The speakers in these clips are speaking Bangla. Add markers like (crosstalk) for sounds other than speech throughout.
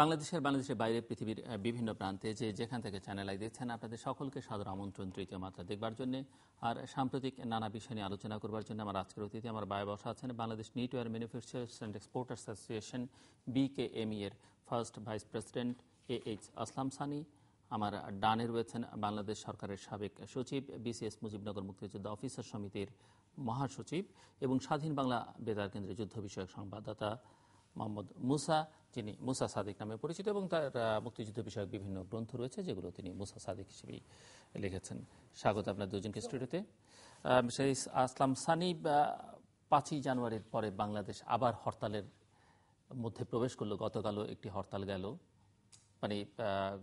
বাংলাদেশের বাংলাদেশের বাইরে পৃথিবীর বিভিন্ন প্রান্তে যে যেখান থেকে চ্যানেল আই দেখছেন আপনাদের সকলকে সাদর আমন্ত্রণ তৃতীয় মাত্রা দেখবার জন্য আর সাম্প্রতিক নানা বিষয় নিয়ে আলোচনা করবার জন্য আমার আজকের অতিথি আমার বায় বসা আছেন Bangladesh knitwear manufacturers and exporters association BKME এর first vice president A H Aslam Sunny আমার ডানে রয়েছেন বাংলাদেশ সরকারের সাবেক সচিব বিসিএস মুজিবনগর মুক্তিযোদ্ধা অফিসার সমিতির মহাসচিব এবং স্বাধীন বাংলা বেতার কেন্দ্রের যুদ্ধ বিষয়ক সংবাদদাতা মোহাম্মদ মুসা যিনি মুসা সাদিক নামে পরিচিত এবং তার মুক্তিযুদ্ধ বিষয়ক বিভিন্ন গ্রন্থ রয়েছে যেগুলো তিনি মুসা সাদিক হিসেবেই লিখেছেন স্বাগত আপনার দুজনকে স্টুডিওতে সেই আসলাম সানি পাঁচই জানুয়ারির পরে বাংলাদেশ আবার হরতালের মধ্যে প্রবেশ করলো গতকালও একটি হরতাল গেল মানে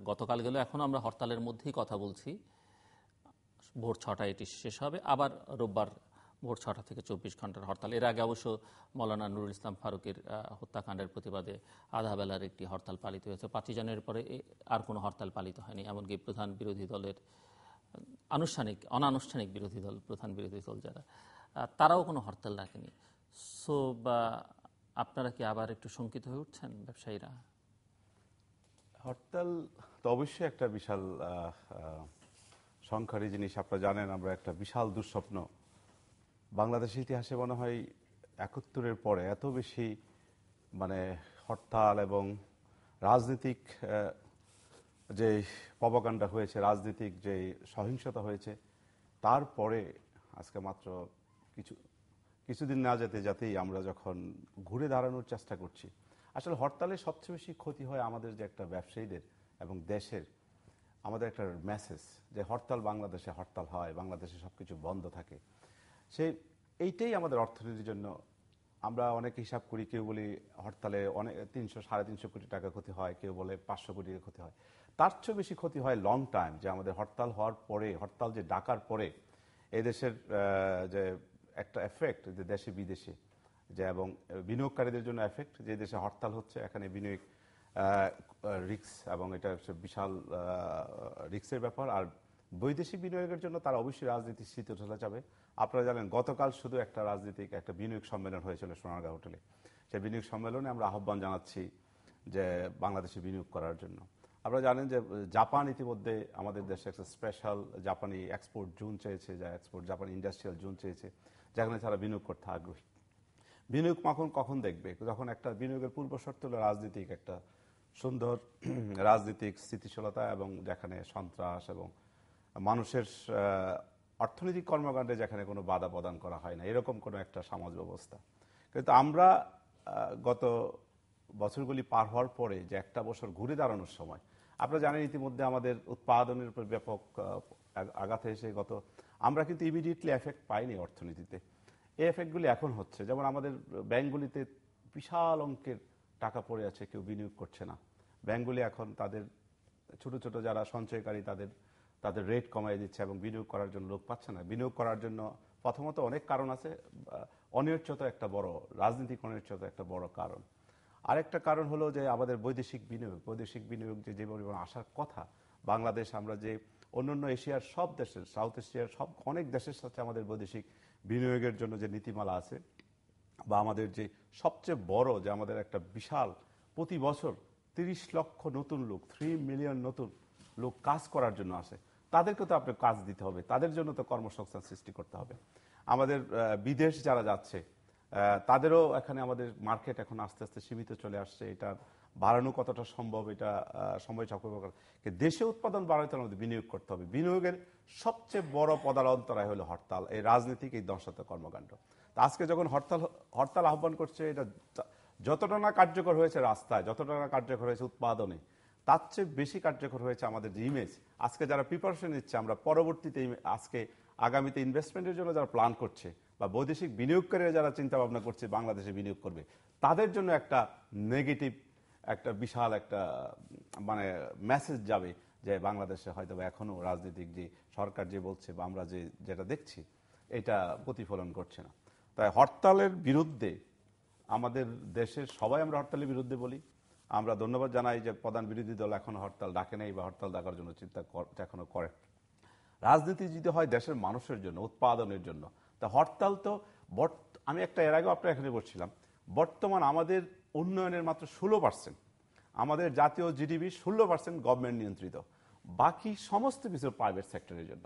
গতকাল গেল এখন আমরা হরতালের মধ্যেই কথা বলছি ভোর ছটায় এটি শেষ হবে আবার রোববার ভোর ছটা থেকে চব্বিশ ঘন্টার হরতাল এর আগে অবশ্য মৌলানা নুরুল ইসলাম ফারুকের হত্যাকাণ্ডের প্রতিবাদে আধা বেলার একটি হরতাল পালিত হয়েছে পাঁচই জানুয়ারির পরে আর কোনো হরতাল পালিত হয়নি এমনকি প্রধান বিরোধী দলের আনুষ্ঠানিক অনানুষ্ঠানিক বিরোধী দল প্রধান বিরোধী দল যারা তারাও কোনো হরতাল রাখেনি সো বা আপনারা কি আবার একটু শঙ্কিত হয়ে উঠছেন ব্যবসায়ীরা হরতাল তো অবশ্যই একটা বিশাল সংখ্যারই জিনিস আপনারা জানেন আমরা একটা বিশাল দুঃস্বপ্ন বাংলাদেশের ইতিহাসে মনে হয় একাত্তরের পরে এত বেশি মানে হরতাল এবং রাজনৈতিক যে পবকাণ্ডা হয়েছে রাজনৈতিক যে সহিংসতা হয়েছে তারপরে আজকে মাত্র কিছু কিছুদিন না যেতে যাতেই আমরা যখন ঘুরে দাঁড়ানোর চেষ্টা করছি আসলে হরতালে সবচেয়ে বেশি ক্ষতি হয় আমাদের যে একটা ব্যবসায়ীদের এবং দেশের আমাদের একটা মেসেজ যে হরতাল বাংলাদেশে হরতাল হয় বাংলাদেশে সব কিছু বন্ধ থাকে সে এইটাই আমাদের অর্থনীতির জন্য আমরা অনেক হিসাব করি কেউ বলি হরতালে অনেক তিনশো সাড়ে তিনশো কোটি টাকা ক্ষতি হয় কেউ বলে পাঁচশো কোটি ক্ষতি হয় তার চেয়ে বেশি ক্ষতি হয় লং টাইম যে আমাদের হরতাল হওয়ার পরে হরতাল যে ডাকার পরে এদেশের যে একটা এফেক্ট যে দেশে বিদেশে যে এবং বিনিয়োগকারীদের জন্য এফেক্ট যে দেশে হরতাল হচ্ছে এখানে বিনিয়োগ রিক্স এবং এটা বিশাল রিক্সের ব্যাপার আর বৈদেশিক বিনিয়োগের জন্য তারা অবশ্যই রাজনীতির স্থিতি ঢোলা যাবে আপনারা জানেন গতকাল শুধু একটা রাজনীতিক একটা বিনিয়োগ সম্মেলন হয়েছিল সোনারগাঁ হোটেলে সেই বিনিয়োগ সম্মেলনে আমরা আহ্বান জানাচ্ছি যে বাংলাদেশে বিনিয়োগ করার জন্য আপনারা জানেন যে জাপান ইতিমধ্যে আমাদের দেশে একটা স্পেশাল জাপানি এক্সপোর্ট জোন চেয়েছে যা এক্সপোর্ট জাপানি ইন্ডাস্ট্রিয়াল জোন চেয়েছে যেখানে তারা বিনিয়োগ করতে আগ্রহী বিনিয়োগ মাখন কখন দেখবে যখন একটা বিনিয়োগের পূর্ব শর্ত হলো রাজনীতিক একটা সুন্দর (clears throat) রাজনীতিক স্থিতিশীলতা এবং যেখানে সন্ত্রাস এবং মানুষের অর্থনৈতিক কর্মকাণ্ডে যেখানে কোনো বাধা প্রদান করা হয় না এরকম কোনো একটা সমাজ ব্যবস্থা কিন্তু আমরা গত বছরগুলি পার হওয়ার পরে যে একটা বছর ঘুরে দাঁড়ানোর সময় আপনারা জানেন ইতিমধ্যে আমাদের উৎপাদনের উপর ব্যাপক আঘাত এসে গত আমরা কিন্তু ইমিডিয়েটলি এফেক্ট পাইনি অর্থনীতিতে এই এফেক্টগুলি এখন হচ্ছে যেমন আমাদের ব্যাঙ্কগুলিতে বিশাল অঙ্কের টাকা পড়ে আছে কেউ বিনিয়োগ করছে না ব্যাঙ্কগুলি এখন তাদের ছোট ছোট যারা সঞ্চয়কারী তাদের তাদের রেট কমাই দিচ্ছে এবং বিনিয়োগ করার জন্য লোক পাচ্ছে না বিনিয়োগ করার জন্য প্রথমত অনেক কারণ আছে অনিশ্চয়তা একটা বড় রাজনৈতিক অনিশ্চয়তা একটা বড় কারণ আরেকটা কারণ হলো যে আমাদের বৈদেশিক বিনিয়োগ বৈদেশিক বিনিয়োগ যে যে পরিমাণ আসার কথা বাংলাদেশ আমরা যে অন্যান্য এশিয়ার সব দেশের সাউথ এশিয়ার সব অনেক দেশের সাথে আমাদের বৈদেশিক বিনিয়োগের জন্য যে নীতিমালা আছে বা আমাদের যে সবচেয়ে বড় যে আমাদের একটা বিশাল প্রতি বছর তিরিশ লক্ষ নতুন লোক থ্রি মিলিয়ন নতুন লোক কাজ করার জন্য আসে তাদেরকে তো আপনার কাজ দিতে হবে তাদের জন্য তো কর্মসংস্থান সৃষ্টি করতে হবে আমাদের বিদেশ যারা যাচ্ছে তাদেরও এখানে আমাদের মার্কেট এখন আস্তে আস্তে সীমিত চলে আসছে এটা বাড়ানো কতটা সম্ভব এটা সময় সাপেক্ষ দেশে উৎপাদন বাড়াতে আমাদের বিনিয়োগ করতে হবে বিনিয়োগের সবচেয়ে বড় পদালন্তরায় হলো হরতাল এই রাজনৈতিক এই ধ্বংসাত্মক কর্মকাণ্ড আজকে যখন হরতাল হরতাল আহ্বান করছে এটা যতটা না কার্যকর হয়েছে রাস্তায় যতটা না কার্যকর হয়েছে উৎপাদনে তার চেয়ে বেশি কার্যকর হয়েছে আমাদের যে ইমেজ আজকে যারা প্রিপারেশন নিচ্ছে আমরা পরবর্তীতে আজকে আগামীতে ইনভেস্টমেন্টের জন্য যারা প্ল্যান করছে বা বৈদেশিক বিনিয়োগকারীরা যারা চিন্তা ভাবনা করছে বাংলাদেশে বিনিয়োগ করবে তাদের জন্য একটা নেগেটিভ একটা বিশাল একটা মানে মেসেজ যাবে যে বাংলাদেশে হয়তো বা এখনও রাজনৈতিক যে সরকার যে বলছে বা আমরা যে যেটা দেখছি এটা প্রতিফলন করছে না তাই হরতালের বিরুদ্ধে আমাদের দেশের সবাই আমরা হরতালের বিরুদ্ধে বলি আমরা ধন্যবাদ জানাই যে প্রধান বিরোধী দল এখনো হরতাল ডাকে নেই বা হরতাল ডাকার জন্য চিন্তা এখনো করে রাজনীতি যদি হয় দেশের মানুষের জন্য উৎপাদনের জন্য তা হরতাল তো আমি একটা এর আগেও আপনার এখানে বলছিলাম বর্তমান আমাদের উন্নয়নের মাত্র ষোলো পার্সেন্ট আমাদের জাতীয় জিডিপি ষোলো পার্সেন্ট গভর্নমেন্ট নিয়ন্ত্রিত বাকি সমস্ত কিছু প্রাইভেট সেক্টরের জন্য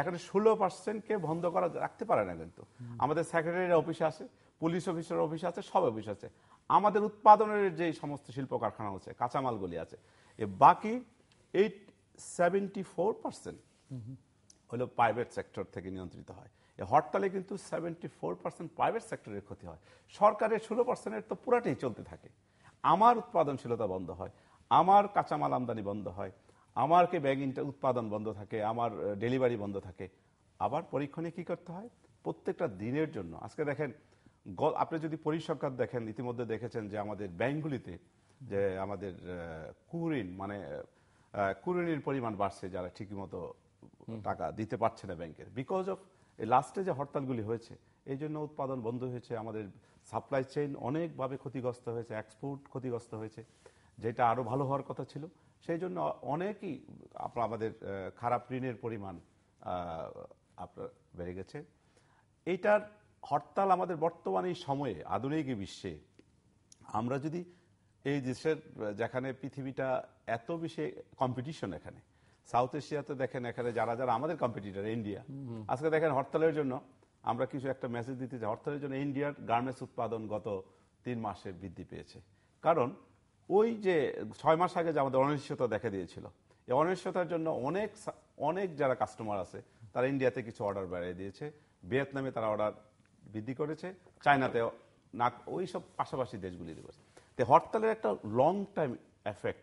এখানে ষোলো পার্সেন্টকে বন্ধ করা রাখতে পারে না কিন্তু আমাদের সেক্রেটারি অফিসে আছে পুলিশ অফিসার অফিস আছে সব অফিস আছে আমাদের উৎপাদনের যে সমস্ত শিল্প কারখানা আছে কাঁচামালগুলি আছে এ বাকি এইট সেভেন্টি ফোর পার্সেন্ট হলো প্রাইভেট সেক্টর থেকে নিয়ন্ত্রিত হয় হরতালে কিন্তু সেভেন্টি ফোর পার্সেন্ট প্রাইভেট সেক্টরের ক্ষতি হয় সরকারের ষোলো পার্সেন্টের তো পুরাটাই চলতে থাকে আমার উৎপাদনশীলতা বন্ধ হয় আমার কাঁচামাল আমদানি বন্ধ হয় আমারকে ব্যাগিংটা উৎপাদন বন্ধ থাকে আমার ডেলিভারি বন্ধ থাকে আবার পরীক্ষণে কি করতে হয় প্রত্যেকটা দিনের জন্য আজকে দেখেন আপনি যদি পরিসংখ্যান দেখেন ইতিমধ্যে দেখেছেন যে আমাদের ব্যাংকগুলিতে যে আমাদের কুরিন মানে কুরিনের পরিমাণ বাড়ছে যারা ঠিকমতো টাকা দিতে পারছে না ব্যাংকের বিকজ অফ লাস্টে যে হরতালগুলি হয়েছে এই জন্য উৎপাদন বন্ধ হয়েছে আমাদের সাপ্লাই চেইন অনেকভাবে ক্ষতিগ্রস্ত হয়েছে এক্সপোর্ট ক্ষতিগ্রস্ত হয়েছে যেটা আরও ভালো হওয়ার কথা ছিল সেই জন্য অনেকই আপনার আমাদের খারাপ ঋণের পরিমাণ আপনার বেড়ে গেছে এইটার হরতাল আমাদের বর্তমান এই সময়ে আধুনিক বিশ্বে আমরা যদি এই দেশের যেখানে পৃথিবীটা এত বেশি কম্পিটিশন এখানে সাউথ এশিয়াতে দেখেন এখানে যারা যারা আমাদের কম্পিটিটার ইন্ডিয়া আজকে দেখেন হরতালের জন্য আমরা কিছু একটা মেসেজ দিতে চাই হরতালের জন্য ইন্ডিয়ার গার্মেন্টস উৎপাদন গত তিন মাসে বৃদ্ধি পেয়েছে কারণ ওই যে ছয় মাস আগে যে আমাদের অনিশ্চয়তা দেখা দিয়েছিল এই অনিশ্চয়তার জন্য অনেক অনেক যারা কাস্টমার আছে তারা ইন্ডিয়াতে কিছু অর্ডার বাড়িয়ে দিয়েছে ভিয়েতনামে তারা অর্ডার বৃদ্ধি করেছে চায়নাতেও না ওই সব পাশাপাশি দেশগুলির তো হরতালের একটা লং টাইম এফেক্ট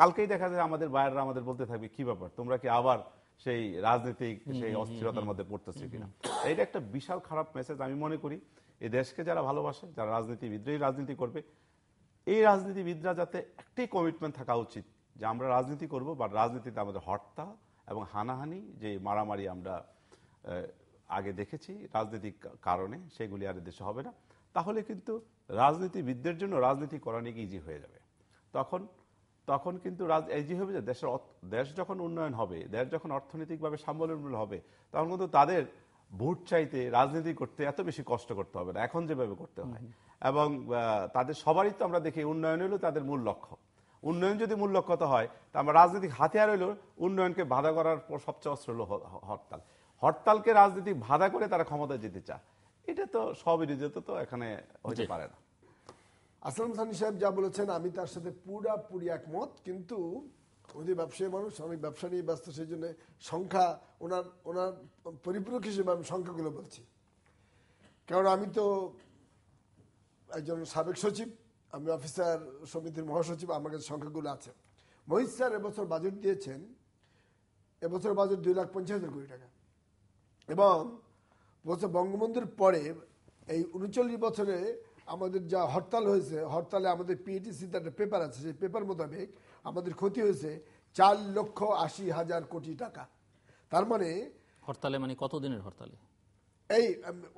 কালকেই দেখা যায় আমাদের বাইরেরা আমাদের বলতে থাকবে কি ব্যাপার তোমরা কি আবার সেই রাজনৈতিক সেই অস্থিরতার মধ্যে পড়তেছে কিনা এটা একটা বিশাল খারাপ মেসেজ আমি মনে করি এই দেশকে যারা ভালোবাসে যারা রাজনীতিবিদরাই রাজনীতি করবে এই রাজনীতিবিদরা যাতে একটি কমিটমেন্ট থাকা উচিত যে আমরা রাজনীতি করব বা রাজনীতিতে আমাদের হরতাল এবং হানাহানি যে মারামারি আমরা আগে দেখেছি রাজনৈতিক কারণে সেগুলি আর দেশে হবে না তাহলে কিন্তু রাজনীতিবিদদের জন্য রাজনীতি করা নিয়ে ইজি হয়ে যাবে তখন তখন কিন্তু ইজি হবে যে দেশের দেশ যখন উন্নয়ন হবে দেশ যখন অর্থনৈতিকভাবে স্বাবলম্বী হবে তখন কিন্তু তাদের ভোট চাইতে রাজনীতি করতে এত বেশি কষ্ট করতে হবে না এখন যেভাবে করতে হয় এবং তাদের সবারই তো আমরা দেখি উন্নয়ন হলো তাদের মূল লক্ষ্য উন্নয়ন যদি মূল লক্ষ্যতা হয় তা আমরা রাজনৈতিক হাতিয়ার হইল উন্নয়নকে বাধা করার পর সবচেয়ে অস্ত্র হলো হরতাল হরতালকে রাজনীতি বাধা করে তারা ক্ষমতা যেতে চায় এটা তো সবিরোধিত তো এখানে হতে পারে না আসলাম সানি সাহেব যা বলেছেন আমি তার সাথে পুরাপুরি একমত কিন্তু উনি ব্যবসায়ী মানুষ আমি ব্যবসা নিয়ে ব্যস্ত সেই জন্য সংখ্যা ওনার ওনার পরিপূরক হিসেবে আমি সংখ্যাগুলো বলছি কারণ আমি তো একজন সাবেক সচিব আমি অফিসার সমিতির মহাসচিব আমার কাছে সংখ্যাগুলো আছে মহিষ স্যার এবছর বাজেট দিয়েছেন এবছর বাজেট দুই লাখ পঞ্চাশ হাজার কোটি টাকা এবং বঙ্গবন্ধুর পরে এই উনচল্লিশ বছরে আমাদের যা হরতাল হয়েছে হরতালে আমাদের পিএটিসিতে একটা পেপার আছে সেই পেপার মোতাবেক আমাদের ক্ষতি হয়েছে চার লক্ষ আশি হাজার কোটি টাকা তার মানে হরতালে মানে কতদিনের হরতালে এই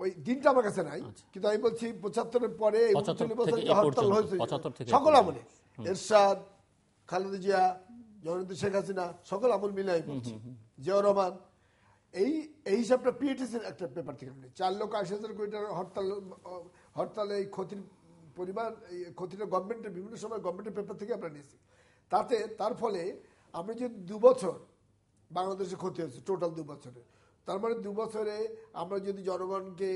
ওই দিনটা আমার কাছে নাই আচ্ছা। কিন্তু আমি বলছি পঁচাত্তরের পরে বছর হরতাল হয়েছে সকল আমলে এরশাদ খালেদা জিয়া জননেত্রী শেখ হাসিনা সকল আমল মিলে বলছি জিয়াউর রহমান এই এই হিসাবটা পিএটিসি একটা পেপার থেকে চার লক্ষ আশি হাজার কোটি টাকা হরতাল হরতালে এই ক্ষতির পরিমাণ ক্ষতিটা গভর্নমেন্টের বিভিন্ন সময় গভর্নমেন্টের পেপার থেকে আমরা নিয়েছি তাতে তার ফলে আমরা যে দুবছর বাংলাদেশে ক্ষতি হয়েছে টোটাল দুবছরে তার মানে দুবছরে আমরা যদি জনগণকে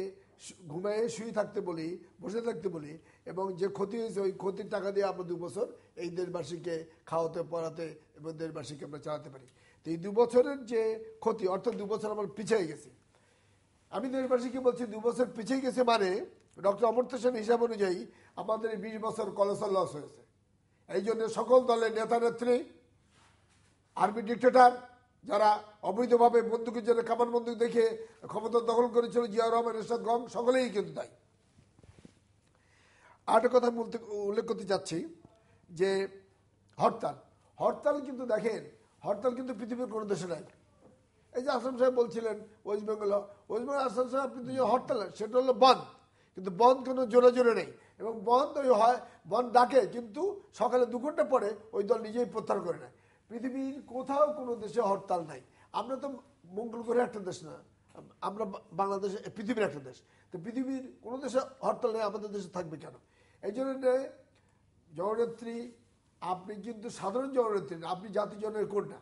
ঘুমায় শুয়ে থাকতে বলি বসে থাকতে বলি এবং যে ক্ষতি হয়েছে ওই ক্ষতির টাকা দিয়ে আমরা দুবছর এই দেশবাসীকে খাওয়াতে পড়াতে এবং দেশবাসীকে আমরা চালাতে পারি এই দু বছরের যে ক্ষতি অর্থাৎ দু বছর আমার পিছিয়ে গেছে আমি কি বলছি দু বছর পিছিয়ে গেছে মানে ডক্টর অমর্ত্য সেন হিসাব অনুযায়ী আমাদের এই বিশ বছর কলসার লস হয়েছে এই জন্য সকল দলের নেতা নেত্রী আর্মি ডিক্টেটার যারা অবৈধভাবে বন্দুকের জন্য কামান বন্দুক দেখে ক্ষমতা দখল করেছিল জিয়া রহমান এরশাদ গম সকলেই কিন্তু আর একটা কথা বলতে উল্লেখ করতে যাচ্ছি যে হরতাল হরতাল কিন্তু দেখেন হরতাল কিন্তু পৃথিবীর কোনো দেশে নাই এই যে আসাম সাহেব বলছিলেন ওয়েস্ট বেঙ্গল ওয়েস্ট বেঙ্গল আসাম সাহেব কিন্তু যে হরতাল সেটা হলো বন্ধ কিন্তু বন্ধ কোনো জোরে জোরে নেই এবং বন্ধ ওই হয় বন্ধ ডাকে কিন্তু সকালে দু ঘন্টা পরে ওই দল নিজেই প্রত্যাহার করে নেয় পৃথিবীর কোথাও কোনো দেশে হরতাল নাই আমরা তো মঙ্গল করে একটা দেশ না আমরা বাংলাদেশ পৃথিবীর একটা দেশ তো পৃথিবীর কোনো দেশে হরতাল নেই আমাদের দেশে থাকবে কেন এই জন্য জগনেত্রী আপনি কিন্তু সাধারণ জনগণের আপনি জাতি জনের কন্যা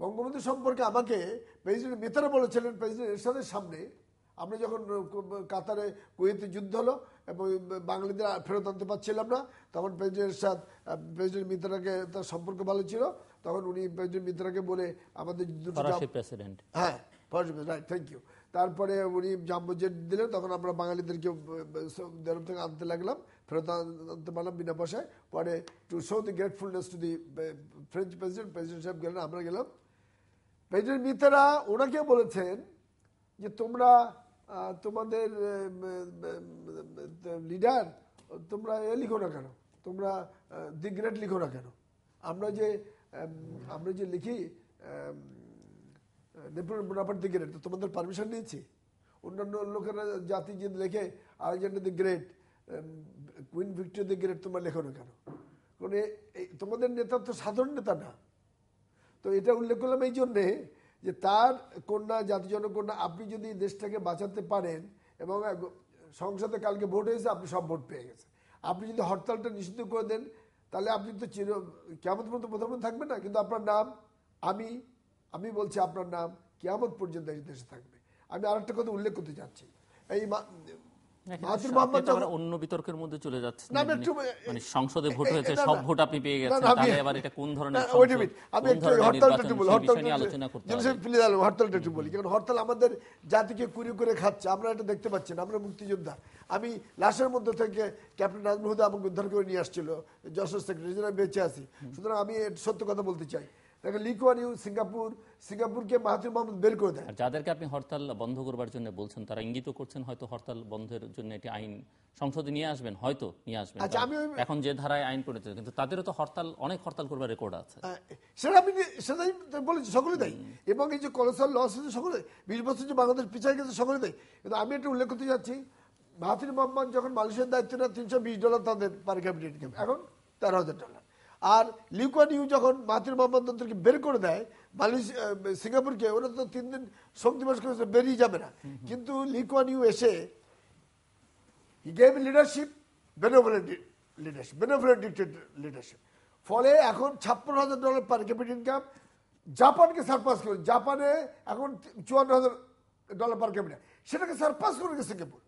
বঙ্গবন্ধু সম্পর্কে আমাকে প্রেসিডেন্ট মিতারা বলেছিলেন প্রেসিডেন্ট এরশাদের সামনে আমরা যখন কাতারে কুয়েতে যুদ্ধ হলো এবং বাঙালিদের ফেরত আনতে পারছিলাম না তখন প্রেসিডেন্ট এরশাদ প্রেসিডেন্ট মিত্রাকে তার সম্পর্ক ভালো ছিল তখন উনি প্রেসিডেন্ট মিত্রাকে বলে আমাদের যুদ্ধ হ্যাঁ রাইট থ্যাংক ইউ তারপরে উনি জাম্বুজেট দিলেন তখন আমরা বাঙালিদেরকে দেরম থেকে আনতে লাগলাম ফেরত আনতে পারলাম বিনা পয়সায় পরে to show the gratefulness to the French president president সাহেব গেলেন আমরা গেলাম প্রেসিডেন্ট মিত্রা ওনাকে বলেছেন যে তোমরা তোমাদের লিডার তোমরা এ লিখো না কেন তোমরা দি গ্রেট লিখো না কেন আমরা যে আমরা যে লিখি নেপার দি গ্রেট তোমাদের পারমিশন নিয়েছি অন্যান্য লোকেরা জাতি যদি লেখে Alexander the great Queen Victoria the great তোমার লেখো না কেন কারণ তোমাদের নেতা তো সাধারণ নেতা না তো এটা উল্লেখ করলাম এই জন্যে যে তার কন্যা জাতি জনকন্যা আপনি যদি দেশটাকে বাঁচাতে পারেন এবং সংসদে কালকে ভোট হয়েছে আপনি সব ভোট পেয়ে গেছে আপনি যদি হরতালটা নিষিদ্ধ করে দেন তাহলে আপনি তো চির কেমন মতো প্রধানমন্ত্রী থাকবেন না কিন্তু আপনার নাম আমি আমি বলছি আপনার নাম কেমন পর্যন্ত এই দেশে থাকবে আমি আর একটা কথা উল্লেখ করতে চাচ্ছি এই মানে মানে জাতিকে খাচ্ছে আমরা দেখতে মুক্তিযোদ্ধা আমি লাশের মধ্যে থেকে ক্যাপ্টেন নাজমুল আমাকে উদ্ধার করে নিয়ে আসছিল যশোর সেক্রেটারি বেঁচে আছি সুতরাং আমি সত্য কথা বলতে চাই তাকে লিখুয়ান ইউ সিঙ্গাপুর সিঙ্গাপুরকে মাহাতির মোহাম্মদ বের করে দেয় যাদেরকে আপনি হরতাল বন্ধ করবার জন্য বলছেন তারা ইঙ্গিত করছেন হয়তো হরতাল বন্ধের জন্য একটি আইন সংসদে নিয়ে আসবেন হয়তো নিয়ে আসবেন আচ্ছা আমি এখন যে ধারায় আইন করেছে কিন্তু তাদেরও তো হরতাল অনেক হরতাল করবার রেকর্ড আছে সেটা আমি সেটাই বলেছি সকলে দেয় এবং এই যে কলসাল লস হয়েছে সকলে বিশ বছর যে বাংলাদেশ পিছিয়ে গেছে সকলে দেয় কিন্তু আমি একটা উল্লেখ করতে চাচ্ছি মাহাতির মোহাম্মদ যখন মালয়েশিয়ার দায়িত্ব না তিনশো বিশ ডলার তাদের পার ক্যাপিটেট এখন তেরো হাজার ডলার আর লিউকোয়ান ইউ যখন মাতৃ মোহাম্মদ বের করে দেয় মালয়েশিয়া সিঙ্গাপুরকে ওরা তো তিন দিন শোক দিবস করে বেরিয়ে যাবে না কিন্তু লিকুয়ান ইউ এসে he game leadership benevolent leadership benevolent leadership ফলে এখন ছাপ্পান্ন হাজার ডলার পার ক্যাপিট ইনকাম জাপানকে সারপাস করে জাপানে এখন চুয়ান্ন হাজার ডলার পার ক্যাপিটাল সেটাকে সারপাস করে গেছে সিঙ্গাপুর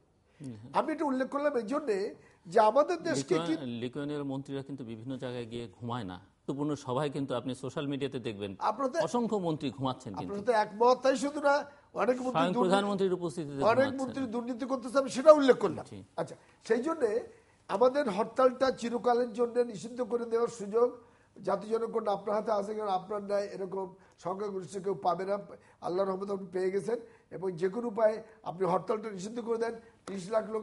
আমি এটা উল্লেখ করলাম এই জন্যে যে আমাদের দেশকে লিকুয়েনের মন্ত্রীরা কিন্তু বিভিন্ন জায়গায় গিয়ে ঘুমায় না গুরুত্বপূর্ণ সভায় কিন্তু আপনি সোশ্যাল মিডিয়াতে দেখবেন অসংখ্য মন্ত্রী ঘুমাচ্ছেন কিন্তু একমত তাই শুধু না অনেক মন্ত্রী প্রধানমন্ত্রীর উপস্থিতিতে অনেক মন্ত্রী দুর্নীতি করতেছে আমি সেটা উল্লেখ করলাম আচ্ছা সেই জন্য আমাদের হরতালটা চিরকালের জন্য নিষিদ্ধ করে দেওয়ার সুযোগ জাতি কোন আপনার হাতে আছে কারণ আপনার ন্যায় এরকম সংখ্যাগরিষ্ঠ কেউ পাবে না আল্লাহ রহমত আপনি পেয়ে গেছেন এবং যে কোনো উপায়ে আপনি হরতালটা নিষিদ্ধ করে দেন তিরিশ লাখ লোক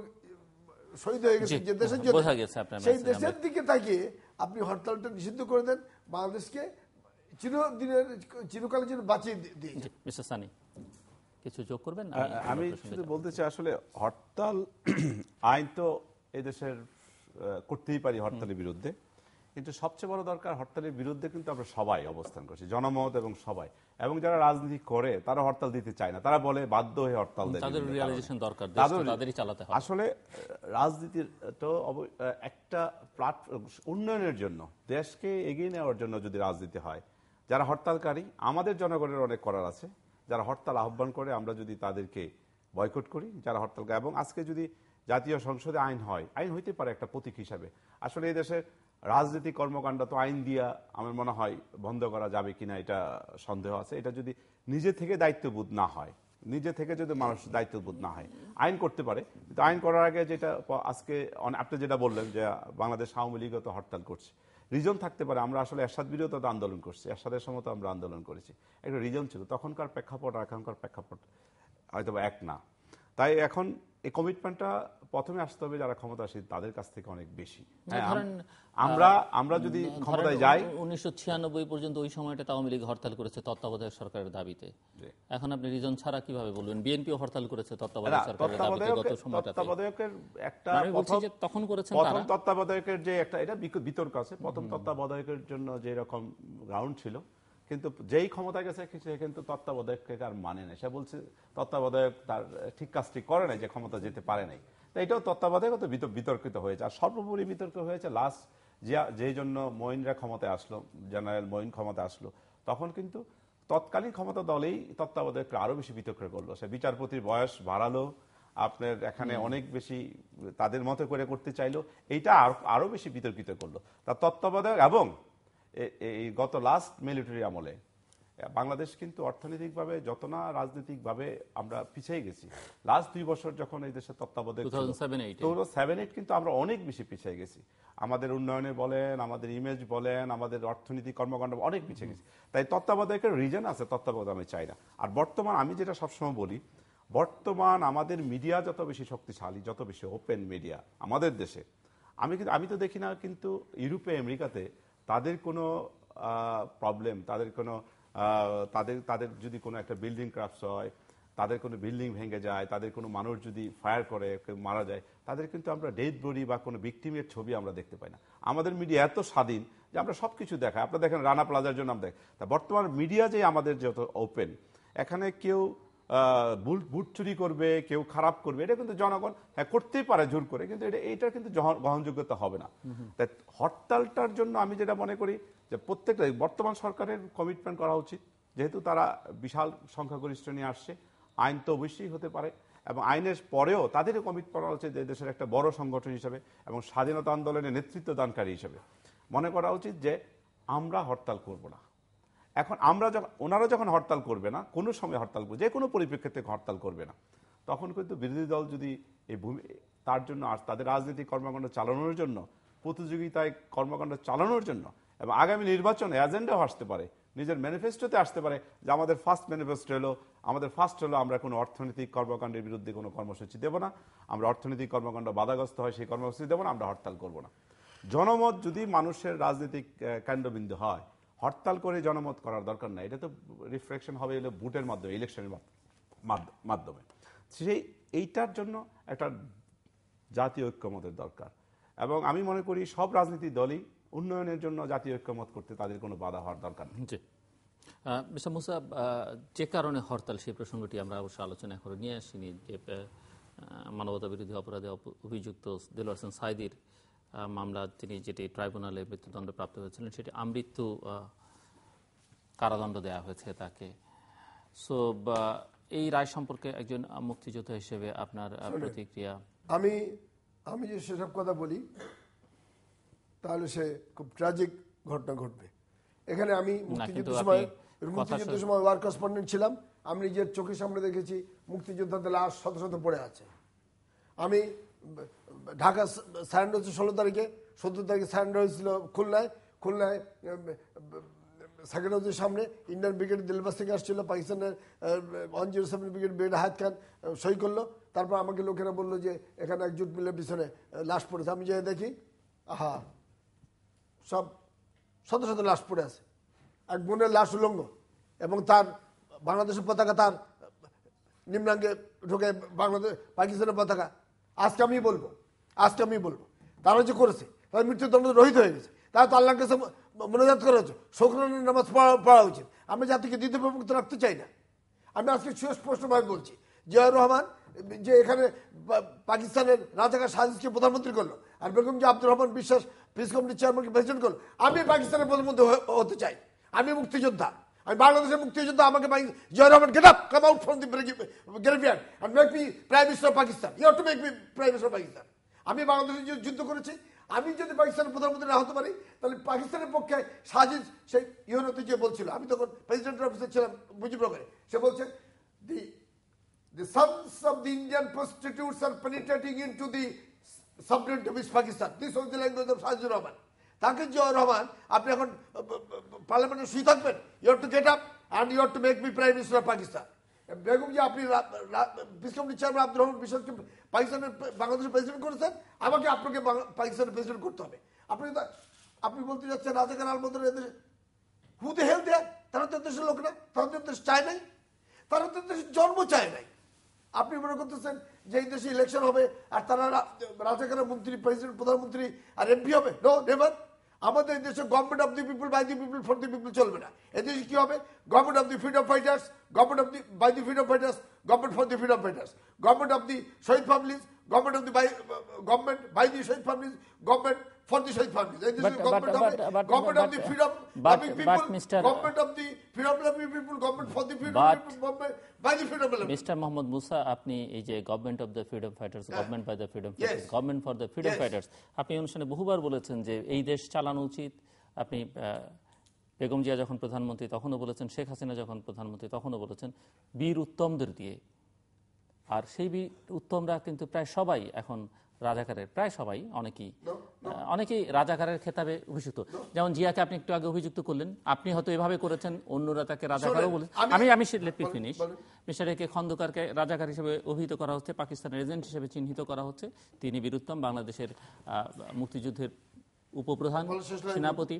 শহীদ হয়ে গেছে যে দেশের হ্যাঁ, জন্য সেই দেশের দিকে তাকিয়ে আপনি হরতালটা নিষিদ্ধ করে দেন বাংলাদেশকে চিরদিনের চিরকালের জন্য বাঁচিয়ে দিয়েছে মিস্টার সানি কিছু যোগ করবেন আমি শুধু বলতে চাই আসলে হরতাল (clears throat) আইন তো এদেশের করতেই পারি হরতালের বিরুদ্ধে কিন্তু সবচেয়ে বড় দরকার হরতালের বিরুদ্ধে কিন্তু আমরা সবাই অবস্থান করছি জনমত এবং সবাই এবং যারা রাজনীতি করে তারা হরতাল দিতে চায় না তারা বলে বাধ্য হয়ে হরতাল আসলে রাজনীতির তো একটা উন্নয়নের জন্য দেশকে এগিয়ে নেওয়ার জন্য যদি রাজনীতি হয় যারা হরতালকারী আমাদের জনগণের অনেক করার আছে যারা হরতাল আহ্বান করে আমরা যদি তাদেরকে বয়কট করি যারা হরতাল এবং আজকে যদি জাতীয় সংসদে আইন হয় আইন হইতে পারে একটা প্রতীক হিসাবে আসলে এই দেশের রাজনৈতিক কর্মকাণ্ড তো আইন দিয়া আমার মনে হয় বন্ধ করা যাবে কিনা এটা সন্দেহ আছে এটা যদি নিজে থেকে দায়িত্ববোধ না হয় নিজে থেকে যদি মানুষ দায়িত্ববোধ না হয় আইন করতে পারে কিন্তু আইন করার আগে যেটা আজকে আপনি যেটা বললেন যে বাংলাদেশ আওয়ামী লীগও তো হরতাল করছে রিজন থাকতে পারে আমরা আসলে এরশাদ বিরোধত আন্দোলন করছি এরশাদের সময় তো আমরা আন্দোলন করেছি একটা রিজন ছিল তখনকার প্রেক্ষাপট আর এখনকার প্রেক্ষাপট হয়তো এক না তাই এখন এই কমিটমেন্টটা প্রথমে আসতে হবে যারা ক্ষমতাসীন তাদের কাছ থেকে অনেক বেশি হ্যাঁ, আমরা আমরা যদি ক্ষমতায় যাই উনিশশো পর্যন্ত ওই সময়টা আওয়ামী লীগ হরতাল করেছে তত্ত্বাবধায়ক সরকারের দাবিতে এখন আপনি রিজন ছাড়া কিভাবে বলবেন বিএনপি হরতাল করেছে মানে তত্ত্বাবধায়কের যে একটা এটা বিতর্ক আছে প্রথম তত্ত্বাবধায়কের জন্য যে রকম গ্রাউন্ড ছিল কিন্তু যেই ক্ষমতা গেছে সে কিন্তু তত্ত্বাবধায়ককে আর মানে নাই সে বলছে তত্ত্বাবধায়ক তার ঠিক কাজটি করে নাই যে ক্ষমতা যেতে পারে নাই তো এটাও তত্ত্বাবধায়ক বিতর্কিত হয়েছে আর সর্বোপরি বিতর্ক হয়েছে লাস্ট যে যেই জন্য মঈনরা ক্ষমতায় আসলো জেনারেল মঈন ক্ষমতা আসলো তখন কিন্তু তৎকালীন ক্ষমতা দলেই তত্ত্বাবধায়ককে আরও বেশি বিতর্ক করলো সে বিচারপতির বয়স বাড়ালো আপনার এখানে অনেক বেশি তাদের মতো করে করতে চাইলো এইটা আরও বেশি বিতর্কিত করলো তার তত্ত্বাবধায়ক এবং এই গত লাস্ট মিলিটারি আমলে বাংলাদেশ কিন্তু অর্থনৈতিকভাবে যত না রাজনৈতিকভাবে আমরা পিছিয়ে গেছি লাস্ট দুই বছর যখন এই দেশের তত্ত্বাবধায়ক সেভেন এইট কিন্তু আমরা অনেক বেশি পিছিয়ে গেছি আমাদের উন্নয়নে বলেন আমাদের ইমেজ বলেন আমাদের অর্থনীতি কর্মকাণ্ড অনেক পিছিয়ে গেছে তাই তত্ত্বাবধায়কের রিজন আছে তত্ত্বাবধান আমি চাই না আর বর্তমান আমি যেটা সবসময় বলি বর্তমান আমাদের মিডিয়া যত বেশি শক্তিশালী যত বেশি ওপেন মিডিয়া আমাদের দেশে আমি কিন্তু আমি তো দেখি না কিন্তু ইউরোপে আমেরিকাতে তাদের কোনো প্রবলেম তাদের কোনো তাদের তাদের যদি কোনো একটা বিল্ডিং ক্রাফটস হয় তাদের কোনো বিল্ডিং ভেঙে যায় তাদের কোনো মানুষ যদি ফায়ার করে কেউ মারা যায় তাদের কিন্তু আমরা ডেথ বডি বা কোনো বিক্টিমের ছবি আমরা দেখতে পাই না আমাদের মিডিয়া এত স্বাধীন যে আমরা সব কিছু দেখাই আপনারা দেখেন রানা প্লাজার জন্য আমরা দেখ তা বর্তমান মিডিয়া যে আমাদের যত ওপেন এখানে কেউ ভুট চুরি করবে কেউ খারাপ করবে এটা কিন্তু জনগণ হ্যাঁ করতেই পারে জোর করে কিন্তু এটা এইটার কিন্তু গ্রহণযোগ্যতা হবে না তাই হরতালটার জন্য আমি যেটা মনে করি যে প্রত্যেকটা বর্তমান সরকারের কমিটমেন্ট করা উচিত যেহেতু তারা বিশাল সংখ্যাগরিষ্ঠ নিয়ে আসছে আইন তো অবশ্যই হতে পারে এবং আইনের পরেও তাদেরও কমিট করা উচিত যে দেশের একটা বড় সংগঠন হিসেবে এবং স্বাধীনতা আন্দোলনের নেতৃত্ব দানকারী হিসেবে মনে করা উচিত যে আমরা হরতাল করব না এখন আমরা যখন ওনারা যখন হরতাল করবে না কোনো সময় হরতাল করবে যে কোনো পরিপ্রেক্ষিতে হরতাল করবে না তখন কিন্তু বিরোধী দল যদি এই ভূমি তার জন্য আর তাদের রাজনীতি কর্মকাণ্ড চালানোর জন্য প্রতিযোগিতায় কর্মকাণ্ড চালানোর জন্য এবং আগামী নির্বাচনে অ্যাজেন্ডাও আসতে পারে নিজের ম্যানিফেস্টোতে আসতে পারে যে আমাদের ফার্স্ট ম্যানিফেস্টো হলো আমাদের ফার্স্ট হলো আমরা কোনো অর্থনৈতিক কর্মকাণ্ডের বিরুদ্ধে কোনো কর্মসূচি দেবো না আমরা অর্থনৈতিক কর্মকাণ্ড বাধাগ্রস্ত হয় সেই কর্মসূচি দেবো না আমরা হরতাল করবো না জনমত যদি মানুষের রাজনৈতিক কেন্দ্রবিন্দু হয় হরতাল করে জনমত করার দরকার নাই এটা তো রিফ্লেকশন হবে এলো বুটের মাধ্যমে ইলেকশনের মাধ্যমে সেই এইটার জন্য একটা জাতীয় ঐক্যমতের দরকার এবং আমি মনে করি সব রাজনীতি দলই উন্নয়নের জন্য জাতীয় ঐক্যমত করতে তাদের কোনো বাধা হওয়ার দরকার নেই মিস্টার মুসা যে কারণে হরতাল সেই প্রসঙ্গটি আমরা অবশ্য আলোচনা করে নিয়ে আসিনি যে মানবতা বিরোধী অপরাধে অভিযুক্ত দেলোয়ার হোসেন সাইদির মামলা তিনি যেটি ট্রাইব্যুনালে মৃত্যুদণ্ড প্রাপ্ত হয়েছিলেন সেটি আমৃত্যু কারাদণ্ড দেয়া হয়েছে তাকে সো এই রায় সম্পর্কে একজন মুক্তিযোদ্ধা হিসেবে আপনার প্রতিক্রিয়া আমি আমি যদি সেসব কথা বলি তাহলে সে খুব ট্রাজিক ঘটনা ঘটবে এখানে আমি মুক্তিযুদ্ধের সময় মুক্তিযুদ্ধের সময় ওয়ার করেসপন্ডেন্ট ছিলাম আমি নিজের চোখের সামনে দেখেছি মুক্তিযোদ্ধাদের লাশ শত শত পড়ে আছে আমি ঢাকা সারেন্ডার হচ্ছে ষোলো তারিখে সতেরো তারিখে সারেন্ডার হয়েছিল খুলনায় খুলনায় সেকেন্ড হাউসের সামনে ইন্ডিয়ান ব্রিগেড দিলবাস থেকে আসছিল পাকিস্তানের ওয়ান জিরো সেভেন ব্রিগেড বেড হায়াত খান সই করলো তারপর আমাকে লোকেরা বললো যে এখানে একজুট মিলের পিছনে লাশ পড়েছে আমি যেয়ে দেখি আহা সব শত শত লাশ পড়ে আছে এক বোনের লাশ উলঙ্গ এবং তার বাংলাদেশের পতাকা তার নিম্নাঙ্গে ঢোকে বাংলাদেশ পাকিস্তানের পতাকা আজকে আমি বলবো আজকে আমি বলবো তারা যে করেছে তারা মৃত্যুদণ্ড রহিত হয়ে গেছে তারা তো আল্লাহর কাছে মনোজাত করা হয়েছে শোকরানের নামাজ পড়া পড়া উচিত আমি জাতিকে দ্বিতীয়মুক্ত রাখতে চাই না আমি আজকে সুস্পষ্টভাবে বলছি জিয়াউর রহমান যে এখানে পাকিস্তানের রাজাকার সাজিদকে প্রধানমন্ত্রী করলো আর বেগম যে আব্দুর রহমান বিশ্বাস পিস কমিটির চেয়ারম্যানকে প্রেসিডেন্ট করলো আমি পাকিস্তানের প্রধানমন্ত্রী হতে চাই আমি মুক্তিযোদ্ধা আমি বাংলাদেশের মুক্তিযোদ্ধা আমাকে Zia Rahman get up come out from the graveyard make prime minister of Pakistan you to make me prime minister of Pakistan আমি বাংলাদেশের যুদ্ধ করেছি আমি যদি পাকিস্তানের প্রধানমন্ত্রী না হতে পারি তাহলে পাকিস্তানের পক্ষে সাজিদ সেই ইউনতি যে বলছিল আমি তখন প্রেসিডেন্টের অফিসে ছিলাম মুজিবনগরে সে বলছে the the sons of the Indian prostitutes are penetrating into the সাবডেন্ট of East Pakistan this was the language of Sajidur Rahman তাকে জিয়া রহমান আপনি এখন পার্লামেন্টে শুয়ে থাকবেন you have to get up and you have to make me prime minister of Pakistan বেগম যে আপনি বিশ্রাম নিচ্ছেন আমরা আব্দুর রহমান বিশ্বকে পাকিস্তানের বাংলাদেশের প্রেসিডেন্ট করেছেন আমাকে আপনাকে পাকিস্তানের প্রেসিডেন্ট করতে হবে আপনি আপনি বলতে যাচ্ছেন রাজাকার আলমদর এদের হু দে হেল দেয় তারা তো দেশের লোক না তারা তো দেশ চায় নাই তারা তো দেশের জন্ম চায় নাই আপনি মনে করতেছেন যে এই দেশে ইলেকশন হবে আর তারা রাজাকারের মন্ত্রী প্রেসিডেন্ট প্রধানমন্ত্রী আর এমপি হবে নো নেভার আমাদের দেশে government of the people by the people for the people চলবে না এদেশে কি হবে government of the freedom fighters government of the by the freedom fighters government for the freedom fighters government of the shaheed families government of the government by the shaheed families government for the shaheed families এই this government of the freedom loving people government of the freedom loving people government for the freedom by the freedom mister Mohammad Musa আপনি এই যে government of the freedom fighters government by the freedom fighters government for the freedom fighters আপনি অনুষ্ঠানে বহুবার বলেছেন যে এই দেশ চালানো উচিত আপনি বেগম জিয়া যখন প্রধানমন্ত্রী তখনও বলেছেন শেখ হাসিনা যখন প্রধানমন্ত্রী তখনও বলেছেন বীর উত্তমদের দিয়ে আর সেই বীর উত্তমরা কিন্তু প্রায় সবাই এখন রাজাকারের প্রায় সবাই অনেকেই অনেকেই রাজাকারের খেতাবে অভিযুক্ত যেমন জিয়াকে আপনি একটু আগে অভিযুক্ত করলেন আপনি হয়তো এভাবে করেছেন অন্যরা তাকে রাজাকারও বলেছেন আমি আমি লেট ফিনিশ মিস্টার একে খন্দকারকে রাজাকার হিসেবে অভিহিত করা হচ্ছে পাকিস্তানের এজেন্ট হিসেবে চিহ্নিত করা হচ্ছে তিনি বীরুত্তম বাংলাদেশের মুক্তিযুদ্ধের উপপ্রধান সেনাপতি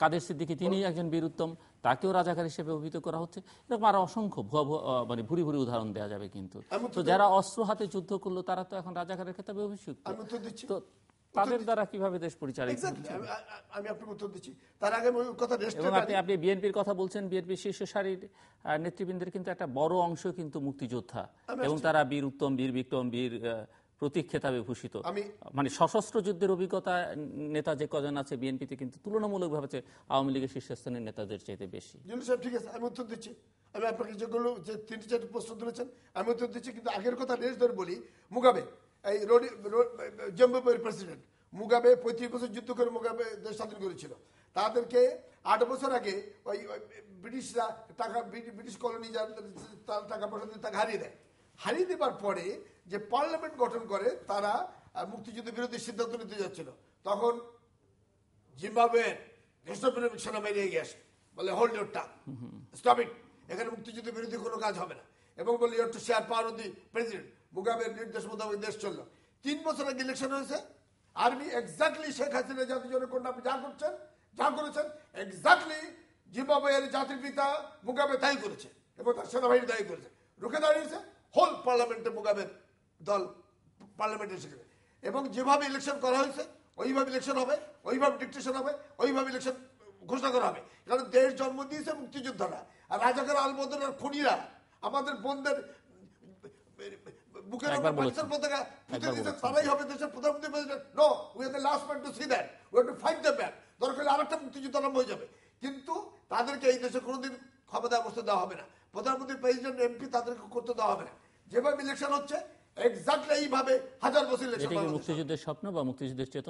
কাদের সিদ্দিকি তিনি একজন বীরুত্তম তাকেও রাজাকার হিসেবে অভিহিত করা হচ্ছে এরকম আরো অসংখ্য ভুয়া মানে ভুরি ভুরি উদাহরণ দেওয়া যাবে কিন্তু তো যারা অস্ত্র হাতে যুদ্ধ করলো তারা তো এখন রাজাকারের ক্ষেত্রে অভিযুক্ত তো তাদের দ্বারা কিভাবে দেশ পরিচালিত আপনি বিএনপির কথা বলছেন বিএনপির নেতৃবৃন্দের কিন্তু একটা বড় অংশ কিন্তু মুক্তিযোদ্ধা এবং তারা বীর উত্তম বীর বিক্রম বীর প্রতীক খেতাবে ভূষিত মানে সশস্ত্র যুদ্ধের অভিজ্ঞতা নেতা যে কজন আছে বিএনপিতে কিন্তু তুলনামূলকভাবে আওয়ামী লীগের শীর্ষস্থানের নেতাদের চাইতে বেশি ঠিক আছে আমি উত্তর দিচ্ছি আমি আপনাকে যেগুলো যে তিনটি চারটি প্রশ্ন তুলেছেন আমি উত্তর দিচ্ছি কিন্তু আগের কথা রেস ধরে বলি মুগাবে এই রোডি জিম্বাবুয়ের প্রেসিডেন্ট মুগাবে পঁয়ত্রিশ বছর যুদ্ধ করে মুগাবে দেশ স্বাধীন করেছিল তাদেরকে আট বছর আগে ওই ব্রিটিশরা টাকা ব্রিটিশ কলোনি যারা টাকা পয়সা দিয়ে তাকে হারিয়ে দেয় হারিয়ে দেবার পরে যে পার্লামেন্ট গঠন করে তারা মুক্তিযুদ্ধ বিরোধী সিদ্ধান্ত নিতে যাচ্ছিল তখন জিম্বাবুয়ের দেশপ্রেমিক সেনাবাহিনী এগিয়ে আসে বলে hold your talk stop it এখানে মুক্তিযুদ্ধ বিরোধী কোনো কাজ হবে না এবং বলে you're to share power of the president মুগাবের নির্দেশ মোতাবেক দেশ চললো তিন বছর আগে ইলেকশন হয়েছে আর্মি এক্স্যাক্টলি শেখ হাসিনা জাতির জন্য আপনি যা করছেন যা করেছেন এক্স্যাক্টলি জিম্বাবুয়ের জাতির পিতা মুগাবে তাই করেছে এবং তার সেনাবাহিনী তাই করেছে রুখে দাঁড়িয়েছে হোল পার্লামেন্টে মুগাবের দল পার্লামেন্টের সেক্রেটারি এবং যেভাবে ইলেকশন করা হয়েছে ওইভাবে ইলেকশন হবে ওইভাবে ডিকটেশন হবে ওইভাবে ইলেকশন ঘোষণা করা হবে কারণ দেশ জন্ম দিয়েছে মুক্তিযোদ্ধারা আর রাজাকার আলবদর আর খুনিরা আমাদের বোনদের বুকের উপর পতাকা পুঁতে দিয়েছে তারাই হবে দেশের প্রধানমন্ত্রী president no we have the last man to see that we have to fight the man দরকার আরেকটা মুক্তিযুদ্ধ আরম্ভ হয়ে যাবে কিন্তু তাদেরকে এই দেশে কোনোদিন ক্ষমতায় বসতে দেওয়া হবে না প্রধানমন্ত্রী প্রেসিডেন্ট এমপি তাদেরকে করতে দেওয়া হবে না যেভাবে ইলেকশন হচ্ছে যে মুক্তিযোদ্ধারা পার্লামেন্টে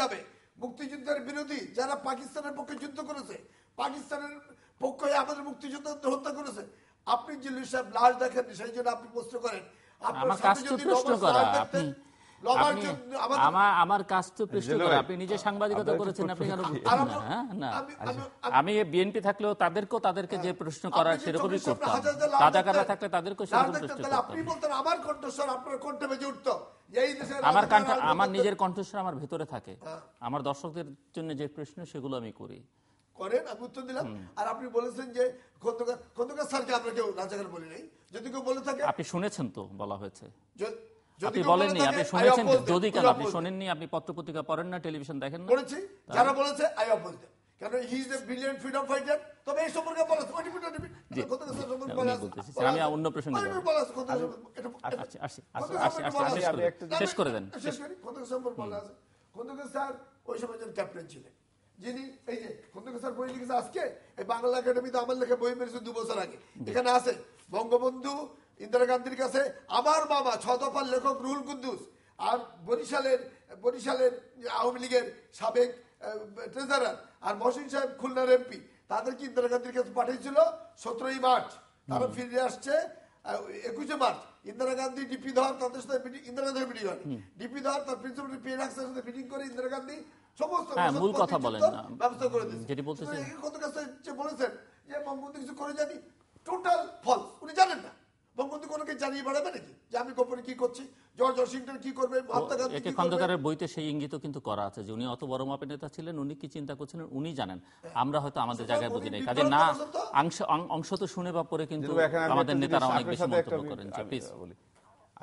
যাবে মুক্তিযুদ্ধের বিরোধী যারা পাকিস্তানের পক্ষে যুদ্ধ করেছে পাকিস্তানের পক্ষে আমাদের মুক্তিযোদ্ধাদের হত্যা করেছে আপনি জিল্লু সাহেব লাশ দেখেন সেই জন্য আপনি প্রশ্ন করেন আপনার সাথে যদি আমার হ্যাঁ, হ্যাঁ, আচ্ছা। আমি বিএনপি থাকলেও তাদেরকেও তাদেরকে যে হ্যাঁ। প্রশ্ন করার সেরকমই থাকলে আমার কণ্ঠস্বর আমার নিজের কণ্ঠস্বর আমার ভেতরে থাকে আমার দর্শকদের জন্য যে প্রশ্ন সেগুলো আমি করি করেন আমি উত্তর দিলাম আর আপনি বলেছেন যে খন্দকার খন্দকার স্যারকে আপনাকে রাজাকার বলি নাই যদি কেউ বলে থাকে আপনি শুনেছেন তো বলা হয়েছে আপনি বলেননি আপনি শুনেছেন যদি কেন আপনি শোনেননি আপনি পত্রপত্রিকা পড়েন না টেলিভিশন দেখেন না বলেছি যারা বলেছে আই অপোজ দেম কেন he is a brilliant freedom fighter তবে এই সম্পর্কে বলা টোয়েন্টি মিনিট আমি অন্য প্রসঙ্গে শেষ করে দেন খন্দকের স্যার ওই সময় একজন ক্যাপ্টেন ছিলেন যিনি এই যে খন্দকের স্যার বই লিখেছে আজকে এই বাংলা একাডেমিতে আমার লেখা বই মেরেছে দু বছর আগে এখানে আছে বঙ্গবন্ধু ইন্দিরা গান্ধীর কাছে আমার মামা ছদফার লেখক রুহুল কুদ্দুস আর বরিশালের বরিশালের আওয়ামী লীগের সাবেক ট্রেজারার আর মহসিন সাহেব খুলনার এমপি তাদেরকে ইন্দিরা গান্ধীর কাছে পাঠিয়েছিল সতেরোই মার্চ তারা ফিরে আসছে একুশে মার্চ ইন্দিরা গান্ধী ডিপি ধর তাদের সাথে মিটিং ইন্দিরা গান্ধীর মিটিং হয় ডিপি ধর তার প্রিন্সিপাল পি রাক্সের সাথে মিটিং করে ইন্দিরা গান্ধী সমস্ত হ্যাঁ, মূল কথা বলেন ব্যবস্থা করে যেটি বলতেছেন কত কাছে বলেছেন যে বঙ্গবন্ধু কিছু করে জানি টোটাল ফল উনি জানেন না বঙ্গবন্ধু কোনোকে জানিয়ে বেড়াবে নাকি যে আমি গোপনে কি করছি জর্জ ওয়াশিংটন কি করবে মহাত্মা গান্ধী খন্দকারের বইতে সেই ইঙ্গিত কিন্তু করা আছে যে উনি অত বড় মাপের নেতা ছিলেন উনি কি চিন্তা করছিলেন উনি জানেন হ্যাঁ। আমরা হয়তো আমাদের জায়গায় বুঝি নাই কাজে না অংশ অংশ তো শুনে বা কিন্তু আমাদের নেতারা অনেক বেশি মন্তব্য করেন প্লিজ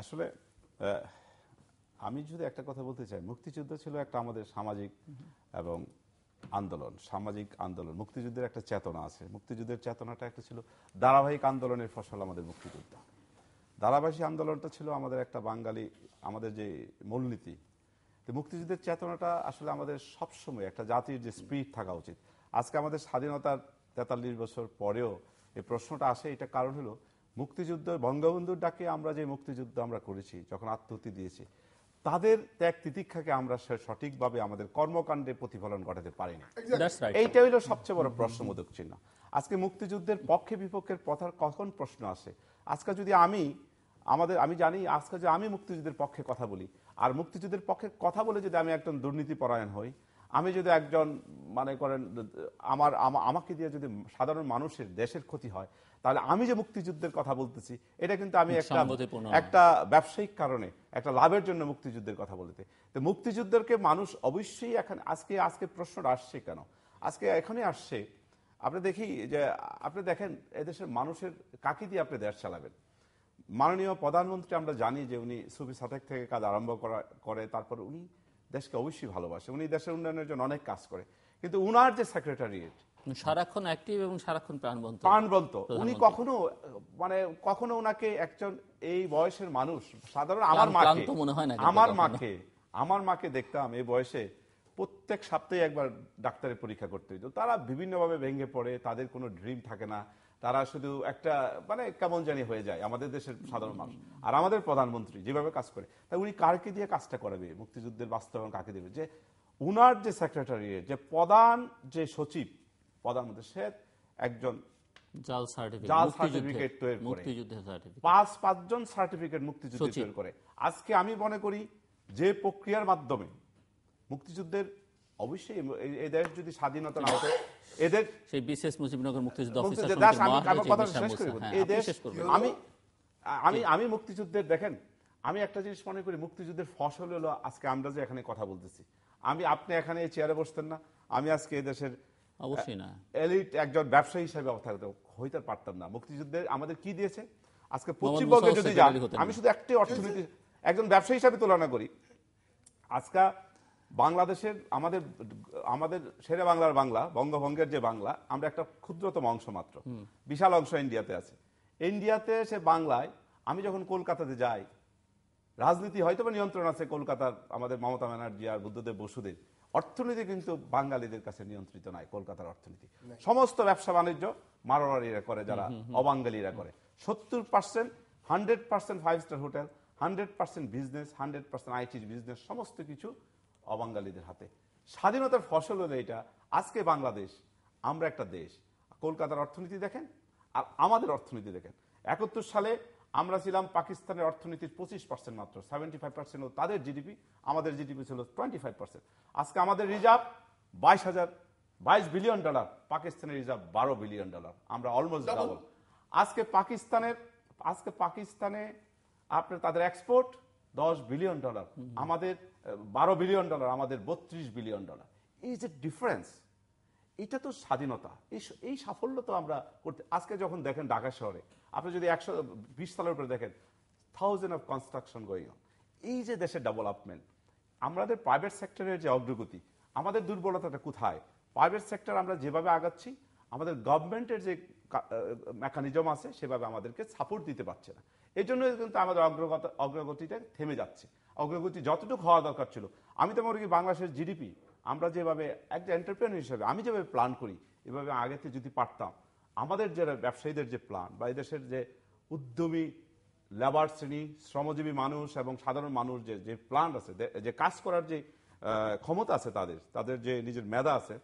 আসলে আমি যদি একটা কথা বলতে চাই মুক্তিযুদ্ধ ছিল একটা আমাদের সামাজিক এবং আন্দোলন সামাজিক আন্দোলন মুক্তিযুদ্ধের একটা চেতনা আছে মুক্তিযুদ্ধের চেতনাটা একটা ছিল ধারাবাহিক আন্দোলনের ফসল আমাদের মুক্তিযুদ্ধ ধারাবাহিক আন্দোলনটা ছিল আমাদের একটা বাঙালি আমাদের যে মূলনীতি তো মুক্তিযুদ্ধের চেতনাটা আসলে আমাদের সবসময় একটা জাতির যে স্পিরিট থাকা উচিত আজকে আমাদের স্বাধীনতার তেতাল্লিশ বছর পরেও এই প্রশ্নটা আসে এটা কারণ হলো মুক্তিযুদ্ধ বঙ্গবন্ধুর ডাকে আমরা যে মুক্তিযুদ্ধ আমরা করেছি যখন আত্মহতি দিয়েছি তাদের ত্যাগ তিতিক্ষাকে আমরা সঠিকভাবে আমাদের কর্মকাণ্ডে প্রতিফলন ঘটাতে পারি না এইটা হইল সবচেয়ে বড় প্রশ্নবোধক চিহ্ন আজকে মুক্তিযুদ্ধের পক্ষে বিপক্ষের কথার কখন প্রশ্ন আসে আজকে যদি আমি আমাদের আমি জানি আজকে যে আমি মুক্তিযুদ্ধের পক্ষে কথা বলি আর মুক্তিযুদ্ধের পক্ষে কথা বলে যদি আমি একজন দুর্নীতি পরায়ণ হই আমি যদি একজন মানে করেন আমার আমাকে দিয়ে যদি সাধারণ মানুষের দেশের ক্ষতি হয় তাহলে আমি যে মুক্তিযুদ্ধের কথা বলতেছি এটা কিন্তু আমি একটা একটা ব্যবসায়িক কারণে একটা লাভের জন্য মুক্তিযুদ্ধের কথা বলতে তো মুক্তিযুদ্ধকে মানুষ অবশ্যই এখন আজকে আজকে প্রশ্নটা আসছে কেন আজকে এখনই আসছে আপনি দেখি যে আপনি দেখেন এদেশের মানুষের কাকে দিয়ে আপনি দেশ চালাবেন মাননীয় প্রধানমন্ত্রী আমরা জানি যে উনি সুফি সাতেক থেকে কাজ আরম্ভ করা করে তারপর উনি দেশকে অবশ্যই ভালোবাসে উনি দেশের উন্নয়নের জন্য অনেক কাজ করে কিন্তু উনার যে সেক্রেটারিয়েট সারাক্ষণ অ্যাক্টিভ এবং সারাক্ষণ প্রাণবন্ত প্রাণবন্ত উনি কখনো মানে কখনো ওনাকে একজন এই বয়সের মানুষ সাধারণ আমার মাকে মনে হয় না আমার মাকে আমার মাকে দেখতাম এই বয়সে প্রত্যেক সপ্তাহে একবার ডাক্তারের পরীক্ষা করতে হইতো তারা বিভিন্নভাবে ভেঙে পড়ে তাদের কোনো ড্রিম থাকে না তারা শুধু একটা মানে কেমন জানি হয়ে যায় আমাদের দেশের সাধারণ মানুষ আর আমাদের প্রধানমন্ত্রী যেভাবে কাজ করে তা উনি কারকে দিয়ে কাজটা করাবে মুক্তিযুদ্ধের বাস্তবায়ন কাকে দেবে যে উনার যে সেক্রেটারি যে প্রধান যে সচিব প্রধানমন্ত্রী সে একজন স্বাধীনতা না হতো এদের সেই বিশেষ মুজিবনগর হ্যাঁ, মুক্তিযুদ্ধের দেখেন আমি একটা জিনিস মনে করি মুক্তিযুদ্ধের ফসল হলো আজকে আমরা যে এখানে কথা বলতেছি আমি আপনি এখানে চেয়ারে বসতেন না আমি আজকে এলিট একজন ব্যবসায়ী হিসেবে হইতে পারতাম না মুক্তিযুদ্ধে আমাদের কি দিয়েছে আজকে পশ্চিমবঙ্গে যদি আমি শুধু একটি অর্থনীতি একজন ব্যবসায়ী হিসাবে তুলনা করি আজকা বাংলাদেশের আমাদের আমাদের সেরে বাংলার বাংলা বঙ্গভঙ্গের যে বাংলা আমরা একটা ক্ষুদ্রতম অংশ মাত্র বিশাল অংশ ইন্ডিয়াতে আছে ইন্ডিয়াতে সে বাংলায় আমি যখন কলকাতাতে যাই রাজনীতি হয়তো বা নিয়ন্ত্রণ আছে কলকাতার আমাদের মমতা ব্যানার্জি আর বুদ্ধদেব বসুদের অর্থনীতি কিন্তু বাঙালিদের কাছে নিয়ন্ত্রিত নয় কলকাতার অর্থনীতি সমস্ত ব্যবসা বাণিজ্য মারোয়ারিরা করে যারা অবাঙ্গালিরা করে সত্তর percent hundred percent five star hotel hundred percent business hundred percent আইটির বিজনেস সমস্ত কিছু অবাঙ্গালীদের হাতে স্বাধীনতার ফসল হলো এটা আজকে বাংলাদেশ আমরা একটা দেশ কলকাতার অর্থনীতি দেখেন আর আমাদের অর্থনীতি দেখেন একাত্তর সালে আমরা ছিলাম পাকিস্তানের অর্থনীতির পঁচিশ পার্সেন্ট মাত্র সেভেন্টি ফাইভ পার্সেন্ট তাদের জিডিপি আমাদের জিডিপি ছিল টোয়েন্টি ফাইভ পার্সেন্ট আজকে আমাদের রিজার্ভ বাইশ হাজার বাইশ বিলিয়ন ডলার পাকিস্তানের রিজার্ভ বারো বিলিয়ন ডলার আমরা অলমোস্ট ডাবল আজকে পাকিস্তানের আজকে পাকিস্তানে আপনার তাদের এক্সপোর্ট দশ বিলিয়ন ডলার আমাদের বারো বিলিয়ন ডলার আমাদের বত্রিশ বিলিয়ন ডলার এই যে ডিফারেন্স এটা তো স্বাধীনতা এই সাফল্য তো আমরা করতে আজকে যখন দেখেন ঢাকা শহরে আপনি যদি একশো বিশ সালের উপরে দেখেন থাউজেন্ড অফ কনস্ট্রাকশন গোয়িং এই যে দেশের ডেভেলপমেন্ট আমাদের প্রাইভেট সেক্টরের যে অগ্রগতি আমাদের দুর্বলতাটা কোথায় প্রাইভেট সেক্টর আমরা যেভাবে আগাচ্ছি আমাদের গভর্নমেন্টের যে মেকানিজম আছে সেভাবে আমাদেরকে সাপোর্ট দিতে পারছে না এই জন্য কিন্তু আমাদের অগ্রগত অগ্রগতিটা থেমে যাচ্ছে অগ্রগতি যতটুকু হওয়া দরকার ছিল আমি তো মনে করি বাংলাদেশের জিডিপি আমরা যেভাবে একটা এন্টারপ্রেনার হিসেবে আমি যেভাবে প্ল্যান করি এভাবে আগেতে যদি পারতাম আমাদের যে ব্যবসায়ীদের যে প্ল্যান বা এদেশের যে উদ্যমী লেবার শ্রেণী শ্রমজীবী মানুষ এবং সাধারণ মানুষ যে যে প্ল্যান আছে যে কাজ করার যে ক্ষমতা আছে তাদের তাদের যে নিজের মেধা আছে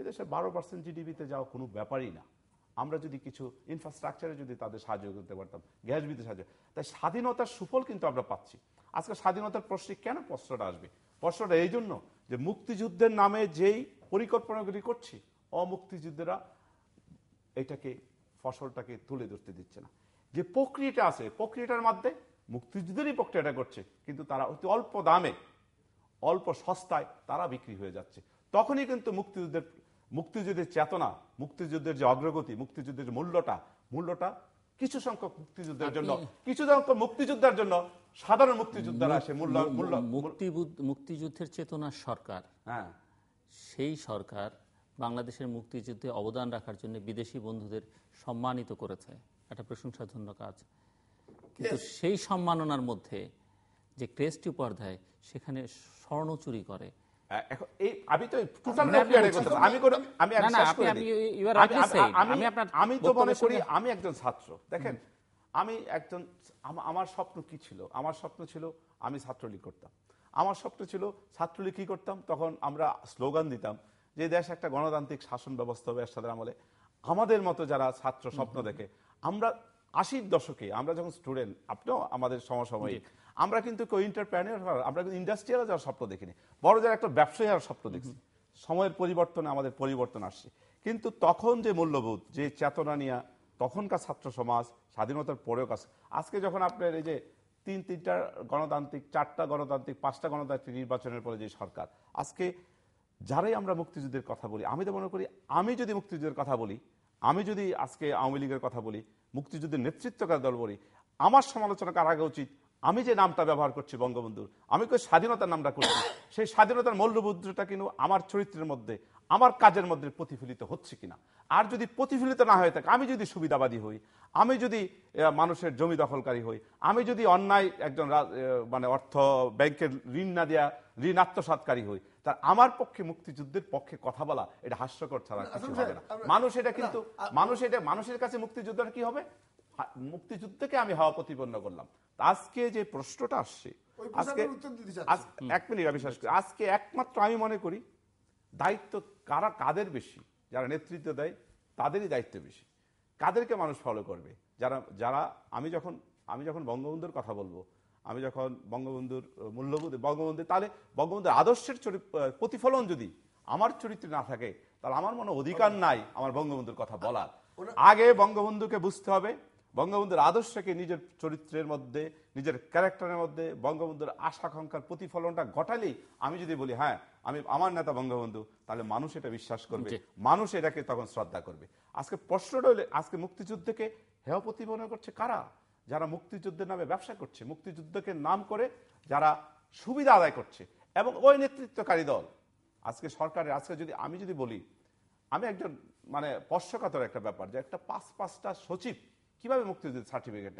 এদেশে বারো পার্সেন্ট জিডিপিতে যাওয়া কোনো ব্যাপারই না আমরা যদি কিছু ইনফ্রাস্ট্রাকচারে যদি তাদের সাহায্য করতে পারতাম গ্যাস বিদ্যুৎ সাহায্য তাই স্বাধীনতার সুফল কিন্তু আমরা পাচ্ছি আজকে স্বাধীনতার প্রশ্নে কেন প্রশ্নটা আসবে প্রশ্নটা এই জন্য যে মুক্তিযুদ্ধের নামে যেই পরিকল্পনাগুলি করছি অমুক্তিযুদ্ধেরা এটাকে ফসলটাকে তুলে ধরতে দিচ্ছে না যে প্রক্রিয়াটা আছে প্রক্রিয়াটার মধ্যে মুক্তিযুদ্ধেরই প্রক্রিয়াটা করছে কিন্তু তারা অতি অল্প দামে অল্প সস্তায় তারা বিক্রি হয়ে যাচ্ছে তখনই কিন্তু মুক্তিযুদ্ধের মুক্তিযুদ্ধের চেতনা মুক্তিযুদ্ধের যে অগ্রগতি মুক্তিযুদ্ধের মূল্যটা মূল্যটা কিছু সংখ্যক মুক্তিযুদ্ধের জন্য কিছু সংখ্যক মুক্তিযোদ্ধার জন্য সাধারণ মুক্তিযোদ্ধারা আসে মূল্য মূল্য মুক্তিযুদ্ধের চেতনা সরকার হ্যাঁ সেই সরকার বাংলাদেশের মুক্তিযুদ্ধে অবদান রাখার জন্য বিদেশি বন্ধুদের সম্মানিত করেছে একটা প্রশংসাধন্য কাজ কিন্তু সেই সম্মাননার মধ্যে যে ক্রেস্ট উপাধ্যায় সেখানে স্বর্ণ চুরি করে আমি তো টোটাল মানে আমি তো মনে করি আমি একজন ছাত্র দেখেন আমি একজন আমার স্বপ্ন কি ছিল আমার স্বপ্ন ছিল আমি ছাত্রলীগ করতাম আমার স্বপ্ন ছিল ছাত্রলীগ কি করতাম তখন আমরা স্লোগান দিতাম যে দেশ একটা গণতান্ত্রিক শাসন ব্যবস্থা হবে একসাথে আমলে আমাদের মতো যারা ছাত্র স্বপ্ন দেখে আমরা আশির দশকে আমরা যখন স্টুডেন্ট আপনিও আমাদের সমসাময়িক আমরা কিন্তু কেউ ইন্টারপ্রেনিয়ার আমরা কিন্তু ইন্ডাস্ট্রিয়াল যাওয়ার স্বপ্ন দেখিনি বড় যারা একটা ব্যবসায়ী হওয়ার স্বপ্ন দেখছি সময়ের পরিবর্তনে আমাদের পরিবর্তন আসছে কিন্তু তখন যে মূল্যবোধ যে চেতনা নিয়ে তখনকার ছাত্র সমাজ স্বাধীনতার পরেও কাজ আজকে যখন আপনার এই যে তিন তিনটা গণতান্ত্রিক চারটা গণতান্ত্রিক পাঁচটা গণতান্ত্রিক নির্বাচনের পরে যে সরকার আজকে যারাই আমরা মুক্তিযুদ্ধের কথা বলি আমি তো মনে করি আমি যদি মুক্তিযুদ্ধের কথা বলি আমি যদি আজকে আওয়ামী লীগের কথা বলি মুক্তিযুদ্ধের নেতৃত্বকার দল বলি আমার সমালোচনা কার আগে উচিত আমি যে নামটা ব্যবহার করছি বঙ্গবন্ধুর আমি কই স্বাধীনতার নামটা করছি সেই স্বাধীনতার মূল্যবোধটা কিন্তু আমার চরিত্রের মধ্যে আমার কাজের মধ্যে প্রতিফলিত হচ্ছে কিনা আর যদি প্রতিফলিত না হয়ে থাকে আমি যদি সুবিধাবাদী হই আমি যদি মানুষের জমি দখলকারী হই আমি যদি অন্যায় একজন মানে অর্থ ব্যাংকের ঋণ না দেওয়া ঋণ আত্মসাতকারী হই তার আমার পক্ষে মুক্তিযুদ্ধের পক্ষে কথা বলা এটা হাস্যকর ছাড়া মানুষ এটা কিন্তু মানুষ এটা মানুষের কাছে মুক্তিযুদ্ধটা কি হবে মুক্তিযুদ্ধকে আমি হাওয়া প্রতিপন্ন করলাম আজকে যে প্রশ্নটা আসছে আজকে এক মিনিট আমি শেষ করি আজকে একমাত্র আমি মনে করি দায়িত্ব কারা কাদের বেশি যারা নেতৃত্ব দেয় তাদেরই দায়িত্ব বেশি কাদেরকে মানুষ ফলো করবে যারা যারা আমি যখন আমি যখন বঙ্গবন্ধুর কথা বলবো আমি যখন বঙ্গবন্ধুর মূল্যবোধ বঙ্গবন্ধু তাহলে বঙ্গবন্ধুর আদর্শের প্রতিফলন যদি আমার চরিত্রে না থাকে তাহলে আমার মনে অধিকার নাই আমার বঙ্গবন্ধুর কথা বলার আগে বঙ্গবন্ধুকে বুঝতে হবে বঙ্গবন্ধুর আদর্শকে নিজের চরিত্রের মধ্যে নিজের ক্যারেক্টারের মধ্যে বঙ্গবন্ধুর আশাকাঙ্ক্ষার প্রতিফলনটা ঘটালেই আমি যদি বলি হ্যাঁ আমি আমার নেতা বঙ্গবন্ধু তাহলে মানুষ এটা বিশ্বাস করবে মানুষ এটাকে তখন শ্রদ্ধা করবে আজকে প্রশ্নটা হলে আজকে মুক্তিযুদ্ধকে হেয় প্রতিপন্ন করছে কারা যারা মুক্তিযুদ্ধের নামে ব্যবসা করছে মুক্তিযুদ্ধকে নাম করে যারা সুবিধা আদায় করছে এবং ওই নেতৃত্বকারী দল আজকে সরকারের আজকে যদি আমি যদি বলি আমি একজন মানে পশ্চকাতর একটা ব্যাপার যে একটা পাঁচ পাঁচটা সচিব কিভাবে মুক্তি দিতে সার্টিফিকেট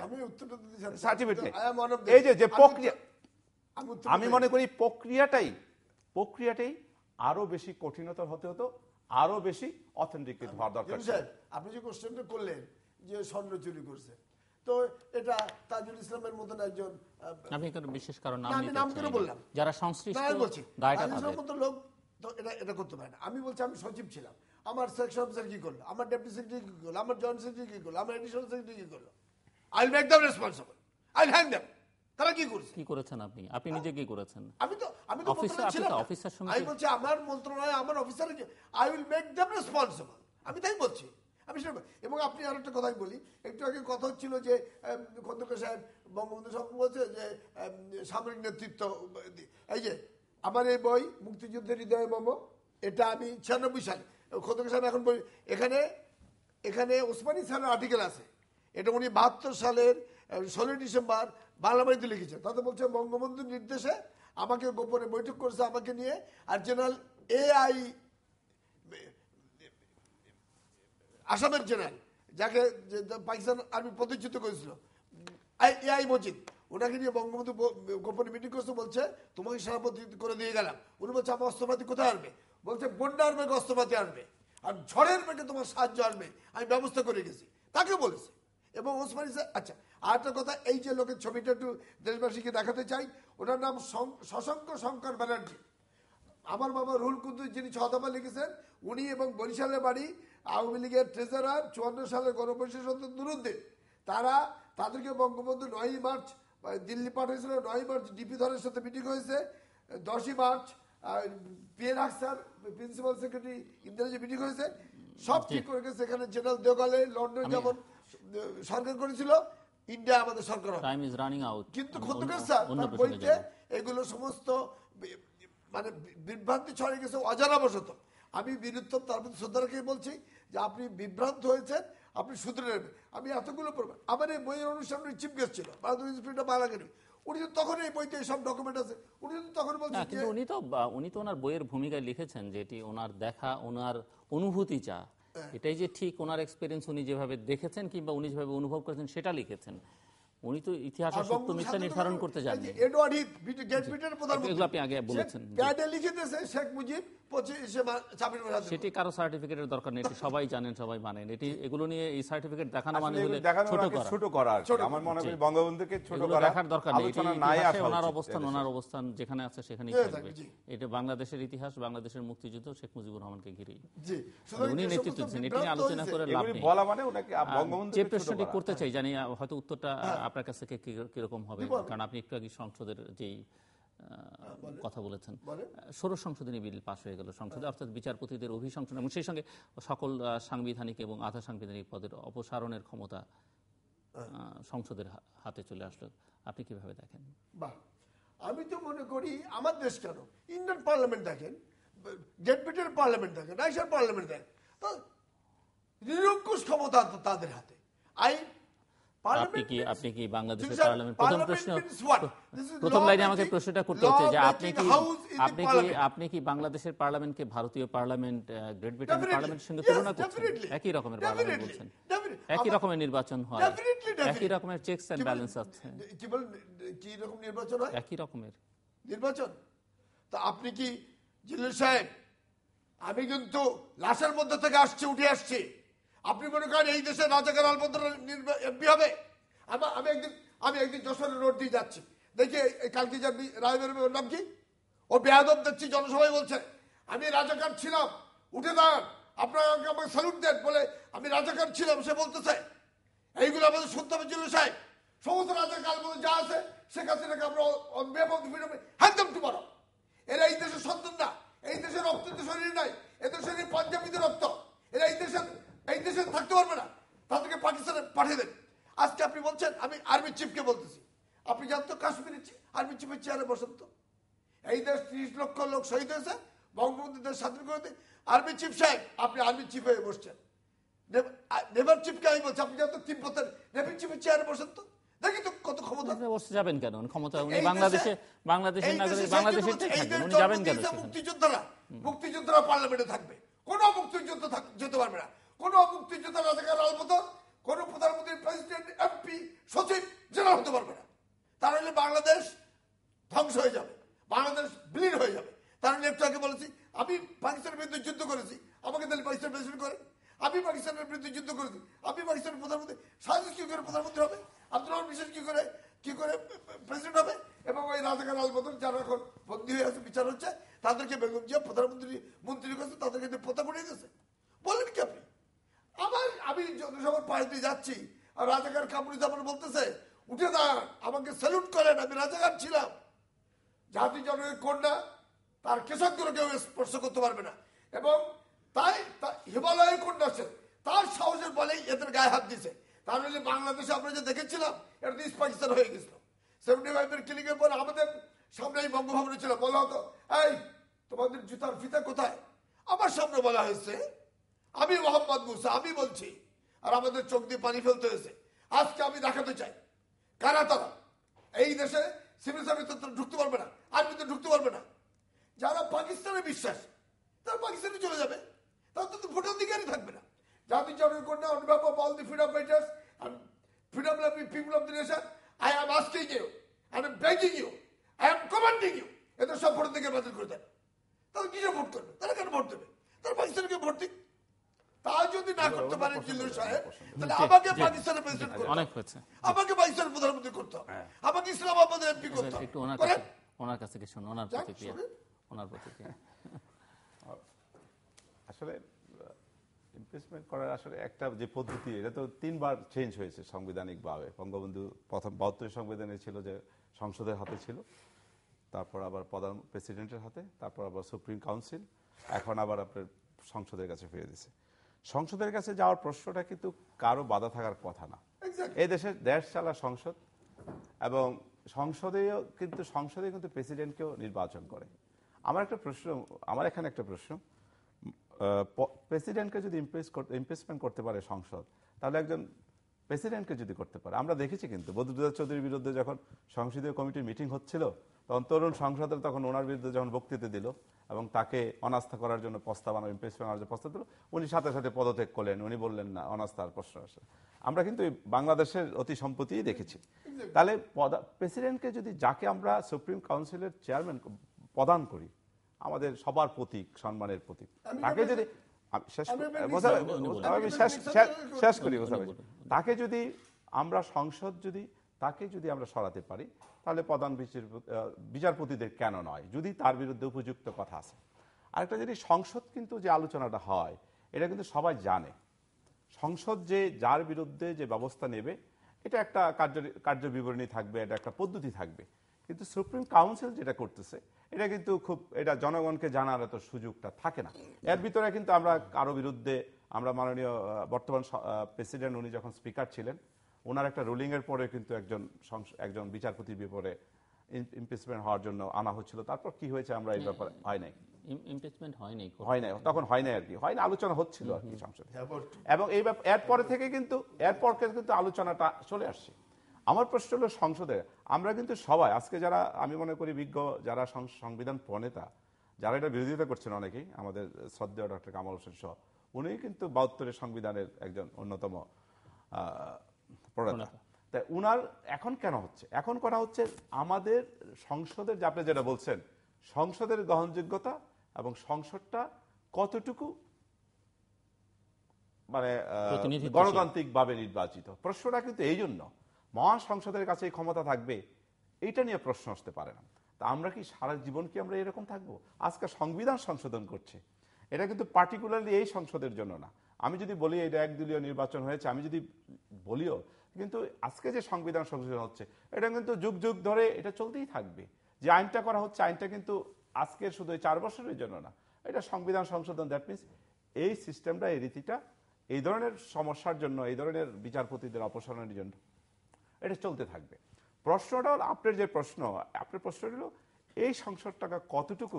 সার্টিফিকেট এই যে প্রক্রিয়া আমি মনে করি প্রক্রিয়াটাই প্রক্রিয়াটাই আরো বেশি কঠিনতর হতে হতো আরো বেশি অথেন্টিকেট হওয়ার দরকার আপনি যে কোশ্চেনটা করলেন যে স্বর্ণ চুরি করছে আমি বলছি আমি সচিব ছিলাম আমার সেকশন অফিসার কি করলো আমার ডেপুটি সেক্রেটারি কি করলো আমার জয়েন্ট সেক্রেটারি কি করলো আমার এডিশনাল সেক্রেটারি কি করলো I make them responsible I hang them তারা কি করছে কি করেছেন আপনি আপনি নিজে কি করেছেন আমি তো আমি তো অফিসার ছিলাম অফিসার সঙ্গে আমি বলছি আমার মন্ত্রণালয় আমার officer I will make them responsible আমি তাই বলছি আমি সেটা এবং আপনি আর একটা কথাই বলি একটু আগে কথা হচ্ছিল যে খন্দকার সাহেব বঙ্গবন্ধু সব বলছে যে সামরিক নেতৃত্ব এই যে আমার এই বই মুক্তিযুদ্ধের হৃদয় মম এটা আমি ছিয়ানব্বই সালে খোদকে সাহেব এখন এখানে এখানে ওসমানী সাহেবের আর্টিকেল আছে এটা উনি বাহাত্তর সালের ষোলোই ডিসেম্বর বাংলাবাড়িতে লিখেছে তাতে বলছে বঙ্গবন্ধুর নির্দেশে আমাকে গোপনে বৈঠক করেছে আমাকে নিয়ে আর জেনারেল এ আই আসামের জেনারেল যাকে পাকিস্তান আর্মি প্রতিষ্ঠিত করেছিল এ আই মজিদ ওনাকে নিয়ে বঙ্গবন্ধু গোপনে মিটিং করছে বলছে তোমাকে সভাপতি করে দিয়ে গেলাম উনি বলছে আমার অস্ত্রপাতি কোথায় আনবে বলছে বন্যার আসবে গস্তপাতি আনবে আর ঝড়ের পেটে তোমার সাহায্য আনবে আমি ব্যবস্থা করে গেছি তাকে বলেছে এবং ওসমানি স্যার আচ্ছা আরেকটা কথা এই যে লোকের ছবিটা একটু দেশবাসীকে দেখাতে চাই ওনার নাম শশঙ্ক শঙ্কর ব্যানার্জি আমার বাবা রুল কুদ্দুস যিনি ছদামা লিখেছেন উনি এবং বরিশালের বাড়ি আওয়ামী লীগের ট্রেজারার চুয়ান্ন সালে গণপরিষদ বিরুদ্ধে তারা তাদেরকে বঙ্গবন্ধু নয়ই মার্চ দিল্লি পাঠিয়েছিল নয়ই মার্চ ডিপি ধরের সাথে মিটিং হয়েছে দশই মার্চ আর P N Akhtar principal secretary Indira meeting হয়েছে সব ঠিক করে গেছে এখানে জেনারেল দেওয়ালে লন্ডন যেমন সরকার করেছিল ইন্ডিয়া আমাদের সরকার টাইম ইজ রানিং আউট কিন্তু খন্দকার স্যার বইতে এগুলো সমস্ত মানে বিভ্রান্তি ছড়িয়ে গেছে অজানাবশত আমি বীরুত্তম তার প্রতি শ্রদ্ধা রেখে বলছি যে আপনি বিভ্রান্ত হয়েছেন আপনি শুধরে নেবেন আমি এতগুলো পড়বেন আমার এই বইয়ের অনুষ্ঠানটি চিফ গেস্ট ছিল বাহাদুর মারা মালাগিরি উনি তো ওনার বইয়ের লিখেছেন যেটি ওনার দেখা ওনার অনুভূতি চা হ্যাঁ। এটাই যে ঠিক ওনার এক্সপিরিয়েন্স উনি যেভাবে দেখেছেন কিংবা উনি যেভাবে অনুভব করেছেন সেটা লিখেছেন উনি তো ইতিহাসের সত্য মিথ্যা নির্ধারণ করতে এডওয়ার্ড হিথ ব্রিটেনের প্রধানমন্ত্রী এগুলো আপনি আগে বলেছেন প্যাডে লিখে দিয়েছে শেখ মুজিব সেটি কারো সার্টিফিকেটের দরকার নেই সবাই জানেন সবাই মানেন এটি এগুলো নিয়ে এই সার্টিফিকেট দেখানো মানে হলে ছোট করা ছোট করা আমার মনে হয় বঙ্গবন্ধুকে ছোট করা দেখার দরকার নেই এটি ওনার অবস্থান ওনার অবস্থান যেখানে আছে সেখানেই থাকবে এটা বাংলাদেশের ইতিহাস বাংলাদেশের মুক্তিযুদ্ধ শেখ মুজিবুর রহমানকে ঘিরে জি উনি নেতৃত্ব দিচ্ছেন এটি আলোচনা করে লাভ নেই বলা মানে বঙ্গবন্ধু যে প্রশ্নটি করতে হ্যাঁ। চাই জানি হয়তো উত্তরটা হ্যাঁ। আপনার কাছ থেকে কিরকম হবে কারণ আপনি একটু আগে সংসদের যেই কথা বলেছেন ষোড়শ সংশোধনী বিল পাশ হয়ে গেল সংসদে হ্যাঁ। অর্থাৎ বিচারপতিদের অভিশংসন এবং সেই সঙ্গে সকল সাংবিধানিক এবং আধা সাংবিধানিক পদের অপসারণের ক্ষমতা হ্যাঁ। সংসদের হাতে চলে আসলো আপনি কিভাবে দেখেন বাহ আমি তো মনে করি আমার দেশ কেন ইন্ডিয়ান পার্লামেন্ট দেখেন ডেপুটির পার্লামেন্ট দেখেন রাইসার পার্লামেন্ট দেখেন নিরঙ্কুশ ক্ষমতা তাদের হাতে আইন আপনি কি বাংলাদেশের পার্লামেন্ট পার্লামেন্টকে ভারতীয় পার্লামেন্ট গ্রেট পার্লামেন্টের সঙ্গে তুলনা করছেন একই রকমের পার্লামেন্ট বলছেন একই রকমের নির্বাচন হয় একই রকমের চেকস অ্যান্ড ব্যালেন্স আছে একই রকমের নির্বাচন তা আপনি কি জিল্লু সাহেব আমি কিন্তু লাশের মধ্যে থেকে আসছি উঠে আসছি আপনি মনে করেন এই দেশে রাজাকার আলপত্র এমপি হবে আমি একদিন আমি একদিন যশোরের রোড দিয়ে যাচ্ছি দেখি এই কালকে যার রায়বের নাম কি ও বেহাদব দেখছি জনসভায় বলছে আমি রাজাকার ছিলাম উঠে দাঁড়ান আপনারা আমাকে স্যালুট দেন বলে আমি রাজাকার ছিলাম সে বলতেছে এইগুলো আমাদের শুনতে হবে ছিল সাহেব সমস্ত রাজাকার মধ্যে যা আছে সে কাছে হাসিনাকে আমরা বেপদ হ্যান্ডম টু বড় এরা এই দেশের সন্তান না এই দেশের রক্ত শরীর নাই এদের শরীর পাঞ্জাবিদের রক্ত এরা এই দেশের এই দেশে থাকতে পারবে না তাদেরকে পাকিস্তানে পাঠিয়ে দেন আজকে আপনি বলছেন আমি আর্মি চিফকে বলতেছি আপনি জানতো কাশ্মীরের আর্মি চিফের চেয়ারে বসেন তো এই দেশ ত্রিশ লক্ষ লোক শহীদ হয়েছে বঙ্গবন্ধু দেশ স্বাধীন করে আর্মি চিফ সাহেব আপনি আর্মি চিফ হয়ে বসছেন নেভার চিফকে আমি বলছি আপনি জানতো তিব্বতের নেভি চিফের চেয়ারে বসেন তো দেখি তো কত ক্ষমতা বসে যাবেন কেন ক্ষমতা উনি বাংলাদেশে বাংলাদেশের নাগরিক বাংলাদেশে থাকবেন উনি যাবেন কেন মুক্তিযোদ্ধারা মুক্তিযোদ্ধারা পার্লামেন্টে থাকবে কোনো মুক্তিযোদ্ধা যেতে পারবে না কোনো মুক্তিযোদ্ধা রাজাকার আলবদর কোনো প্রধানমন্ত্রী প্রেসিডেন্ট এমপি সচিব জেনারেল হতে পারবে না তাহলে বাংলাদেশ ধ্বংস হয়ে যাবে বাংলাদেশ বিলীন হয়ে যাবে তারা হলে একটু আগে বলেছি আমি পাকিস্তানের বিরুদ্ধে যুদ্ধ করেছি আমাকে তাহলে পাকিস্তান প্রেসিডেন্ট করে আমি পাকিস্তানের বিরুদ্ধে যুদ্ধ করেছি আমি পাকিস্তানের প্রধানমন্ত্রী সাজিদ কি করে প্রধানমন্ত্রী হবে আব্দুল বিশেষ কি করে কি করে প্রেসিডেন্ট হবে এবং ওই রাজাকার আলবদর যারা এখন বন্দী হয়ে আছে বিচার হচ্ছে তাদেরকে বেগম জিয়া প্রধানমন্ত্রী মন্ত্রী করেছে তাদেরকে পতা করিয়ে দিয়েছে বলেন কি আপনি আবার আমি যখন পাশ দিয়ে যাচ্ছি আর রাজাকার কামরুজ্জামান বলতেছে উঠে দাঁড়ান আমাকে স্যালুট করেন আমি রাজাকার ছিলাম জাতি জনগণের কন্যা তার কৃষকগুলো কেউ স্পর্শ করতে পারবে না এবং তাই হিমালয়ের কন্যা সে তার সাহসের বলেই এদের গায়ে হাত দিয়েছে তার মানে বাংলাদেশে আমরা যে দেখেছিলাম এটা তো ইস্ট পাকিস্তান হয়ে গেছিল সেভেন্টি ফাইভের ক্লিনিকের পর আমাদের সামনে এই বঙ্গভবনে ছিল বলা হতো এই তোমাদের জুতার ফিতা কোথায় আমার সামনে বলা হয়েছে আমি মোহাম্মদ মুসা আমি বলছি আর আমাদের চোখ দিয়ে পানি ফেলতে হয়েছে আজকে আমি দেখাতে চাই কারা তারা এই দেশে সিভিল সার্ভিস ঢুকতে পারবে না আর্মি তো ঢুকতে পারবে না যারা পাকিস্তানে বিশ্বাস তারা পাকিস্তানে চলে যাবে তার তো ভোটের অধিকারই থাকবে না জাতি জনের কন্যা অনুভব of all the freedom fighters freedom love people of the nation I am asking you I am banking you I am commanding you এদের সব ভোটের দিকে বাতিল করে দেন তারা কিসে ভোট করবে তারা কেন ভোট দেবে তারা পাকিস্তানকে ভোট দিক তা যদি না করতে পারেন জিল্লুর সাহেব তাহলে আমাকে পাকিস্তানের প্রেসিডেন্ট করতে অনেক হয়েছে আমাকে পাকিস্তানের প্রধানমন্ত্রী করতে হবে হ্যাঁ। আমাকে ইসলামাবাদের এমপি করতে হবে একটু ওনার কাছে ওনার কাছে শুনুন ওনার প্রতিক্রিয়া ওনার প্রতিক্রিয়া আসলে ইমপিচমেন্ট করার আসলে একটা যে পদ্ধতি এটা তো তিনবার চেঞ্জ হয়েছে সাংবিধানিকভাবে বঙ্গবন্ধু প্রথম বাহাত্তর সংবিধানে ছিল যে সংসদের হাতে ছিল তারপর আবার প্রধান প্রেসিডেন্টের হাতে তারপর আবার সুপ্রিম কাউন্সিল এখন আবার আপনার সংসদের কাছে ফিরে দিছে সংসদের কাছে যাওয়ার প্রশ্নটা কিন্তু কারো বাধা থাকার কথা না এই দেশে দেশ চালা সংসদ এবং সংসদেও কিন্তু সংসদে কিন্তু প্রেসিডেন্টকেও নির্বাচন করে আমার একটা প্রশ্ন আমার এখানে একটা প্রশ্ন প্রেসিডেন্টকে যদি ইমপ্রেস করতে ইমপ্রেসমেন্ট করতে পারে সংসদ তাহলে একজন প্রেসিডেন্টকে যদি করতে পারে আমরা দেখেছি কিন্তু বদরুদ্দা চৌধুরীর বিরুদ্ধে যখন সংসদীয় কমিটির মিটিং হচ্ছিল তখন তরুণ সংসদের তখন ওনার বিরুদ্ধে যখন বক্তৃতা দিল এবং তাকে অনাস্থা করার জন্য প্রস্তাব আনা ইমপিচমেন্ট আনার প্রস্তাব দিল উনি সাথে সাথে পদত্যাগ করলেন উনি বললেন না অনাস্থার প্রশ্ন আসে আমরা কিন্তু বাংলাদেশের অতি সম্প্রতি দেখেছি তাহলে প্রেসিডেন্টকে যদি যাকে আমরা সুপ্রিম কাউন্সিলের চেয়ারম্যান প্রদান করি আমাদের সবার প্রতীক সম্মানের প্রতীক তাকে যদি শেষ করি তাকে যদি আমরা সংসদ যদি তাকে যদি আমরা সরাতে পারি তাহলে প্রধান বিচারপতিদের কেন নয় যদি তার বিরুদ্ধে উপযুক্ত কথা আছে আরেকটা যদি সংসদ কিন্তু যে আলোচনাটা হয় এটা কিন্তু সবাই জানে সংসদ যে যার বিরুদ্ধে যে ব্যবস্থা নেবে এটা একটা কার্য কার্যবিবরণী থাকবে এটা একটা পদ্ধতি থাকবে কিন্তু সুপ্রিম কাউন্সিল যেটা করতেছে এটা কিন্তু খুব এটা জনগণকে জানার এত সুযোগটা থাকে না এর ভিতরে কিন্তু আমরা কারো বিরুদ্ধে আমরা মাননীয় বর্তমান প্রেসিডেন্ট উনি যখন স্পিকার ছিলেন ওনার একটা এর পরে কিন্তু একজন একজন বিচারপতির বিপরে ইমপিচমেন্ট হওয়ার জন্য আনা হচ্ছিল তারপর কি হয়েছে আমরা এই ব্যাপারে হ্যাঁ। হয় নাই হয় নাই তখন হয় নাই আর কি হয় না আলোচনা আর কি সংসদে এবং এই থেকে কিন্তু কিন্তু আলোচনাটা চলে আসছে আমার প্রশ্ন সংসদে আমরা কিন্তু সবাই আজকে যারা আমি মনে করি বিজ্ঞ যারা সংবিধান প্রণেতা যারা এটা বিরোধিতা করছেন অনেকেই আমাদের শ্রদ্ধেয় ডক্টর কামাল হোসেন সহ উনি কিন্তু বাহাত্তরের সংবিধানের একজন অন্যতম প্রণেতা তাই উনার এখন কেন হচ্ছে এখন করা হচ্ছে আমাদের সংসদের যে আপনি যেটা বলছেন সংসদের গ্রহণযোগ্যতা এবং সংসদটা কতটুকু মানে গণতান্ত্রিকভাবে নির্বাচিত প্রশ্নটা কিন্তু এই জন্য মহাসংসদের কাছে ক্ষমতা থাকবে এইটা নিয়ে প্রশ্ন আসতে পারে না তা আমরা কি সারা জীবন কি আমরা এরকম থাকবো আজকে সংবিধান সংশোধন করছে এটা কিন্তু পার্টিকুলারলি এই সংসদের জন্য না আমি যদি বলি এটা একদলীয় নির্বাচন হয়েছে আমি যদি বলিও কিন্তু আজকে যে সংবিধান সংশোধন হচ্ছে এটা কিন্তু যুগ যুগ ধরে এটা চলতেই থাকবে যে আইনটা করা হচ্ছে আইনটা কিন্তু আজকের শুধু এই চার বছরের জন্য না এটা সংবিধান সংশোধন দ্যাট মিনস এই সিস্টেমটা এই রীতিটা এই ধরনের সমস্যার জন্য এই ধরনের বিচারপতিদের অপসারণের জন্য এটা চলতে থাকবে প্রশ্নটা হল আপনার যে প্রশ্ন আপনার প্রশ্ন হলো এই সংসদ টাকা কতটুকু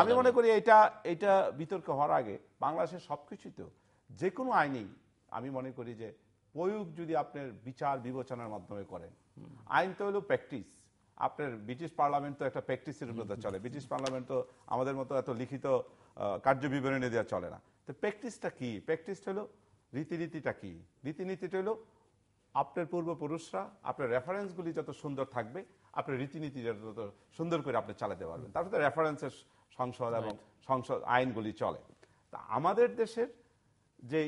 আমি মনে করি এটা এটা বিতর্ক হওয়ার আগে বাংলাদেশের সবকিছু তো যে কোনো আইনেই আমি মনে করি যে প্রয়োগ যদি আপনার বিচার বিবেচনার মাধ্যমে করেন আইন তো হলো প্র্যাকটিস আপনার ব্রিটিশ পার্লামেন্ট তো একটা প্র্যাকটিসের উপরে চলে ব্রিটিশ পার্লামেন্ট তো আমাদের মতো এত লিখিত কার্য বিবরণী দেওয়া চলে না তো প্র্যাকটিসটা কি প্র্যাকটিসটা হলো রীতিনীতিটা কি রীতিনীতিটা হলো আপনার পূর্বপুরুষরা আপনার রেফারেন্সগুলি যত সুন্দর থাকবে আপনার রীতিনীতি যত সুন্দর করে আপনি চালাতে পারবেন তারপরে রেফারেন্সের সংসদ এবং সংসদ আইনগুলি চলে তা আমাদের দেশের যে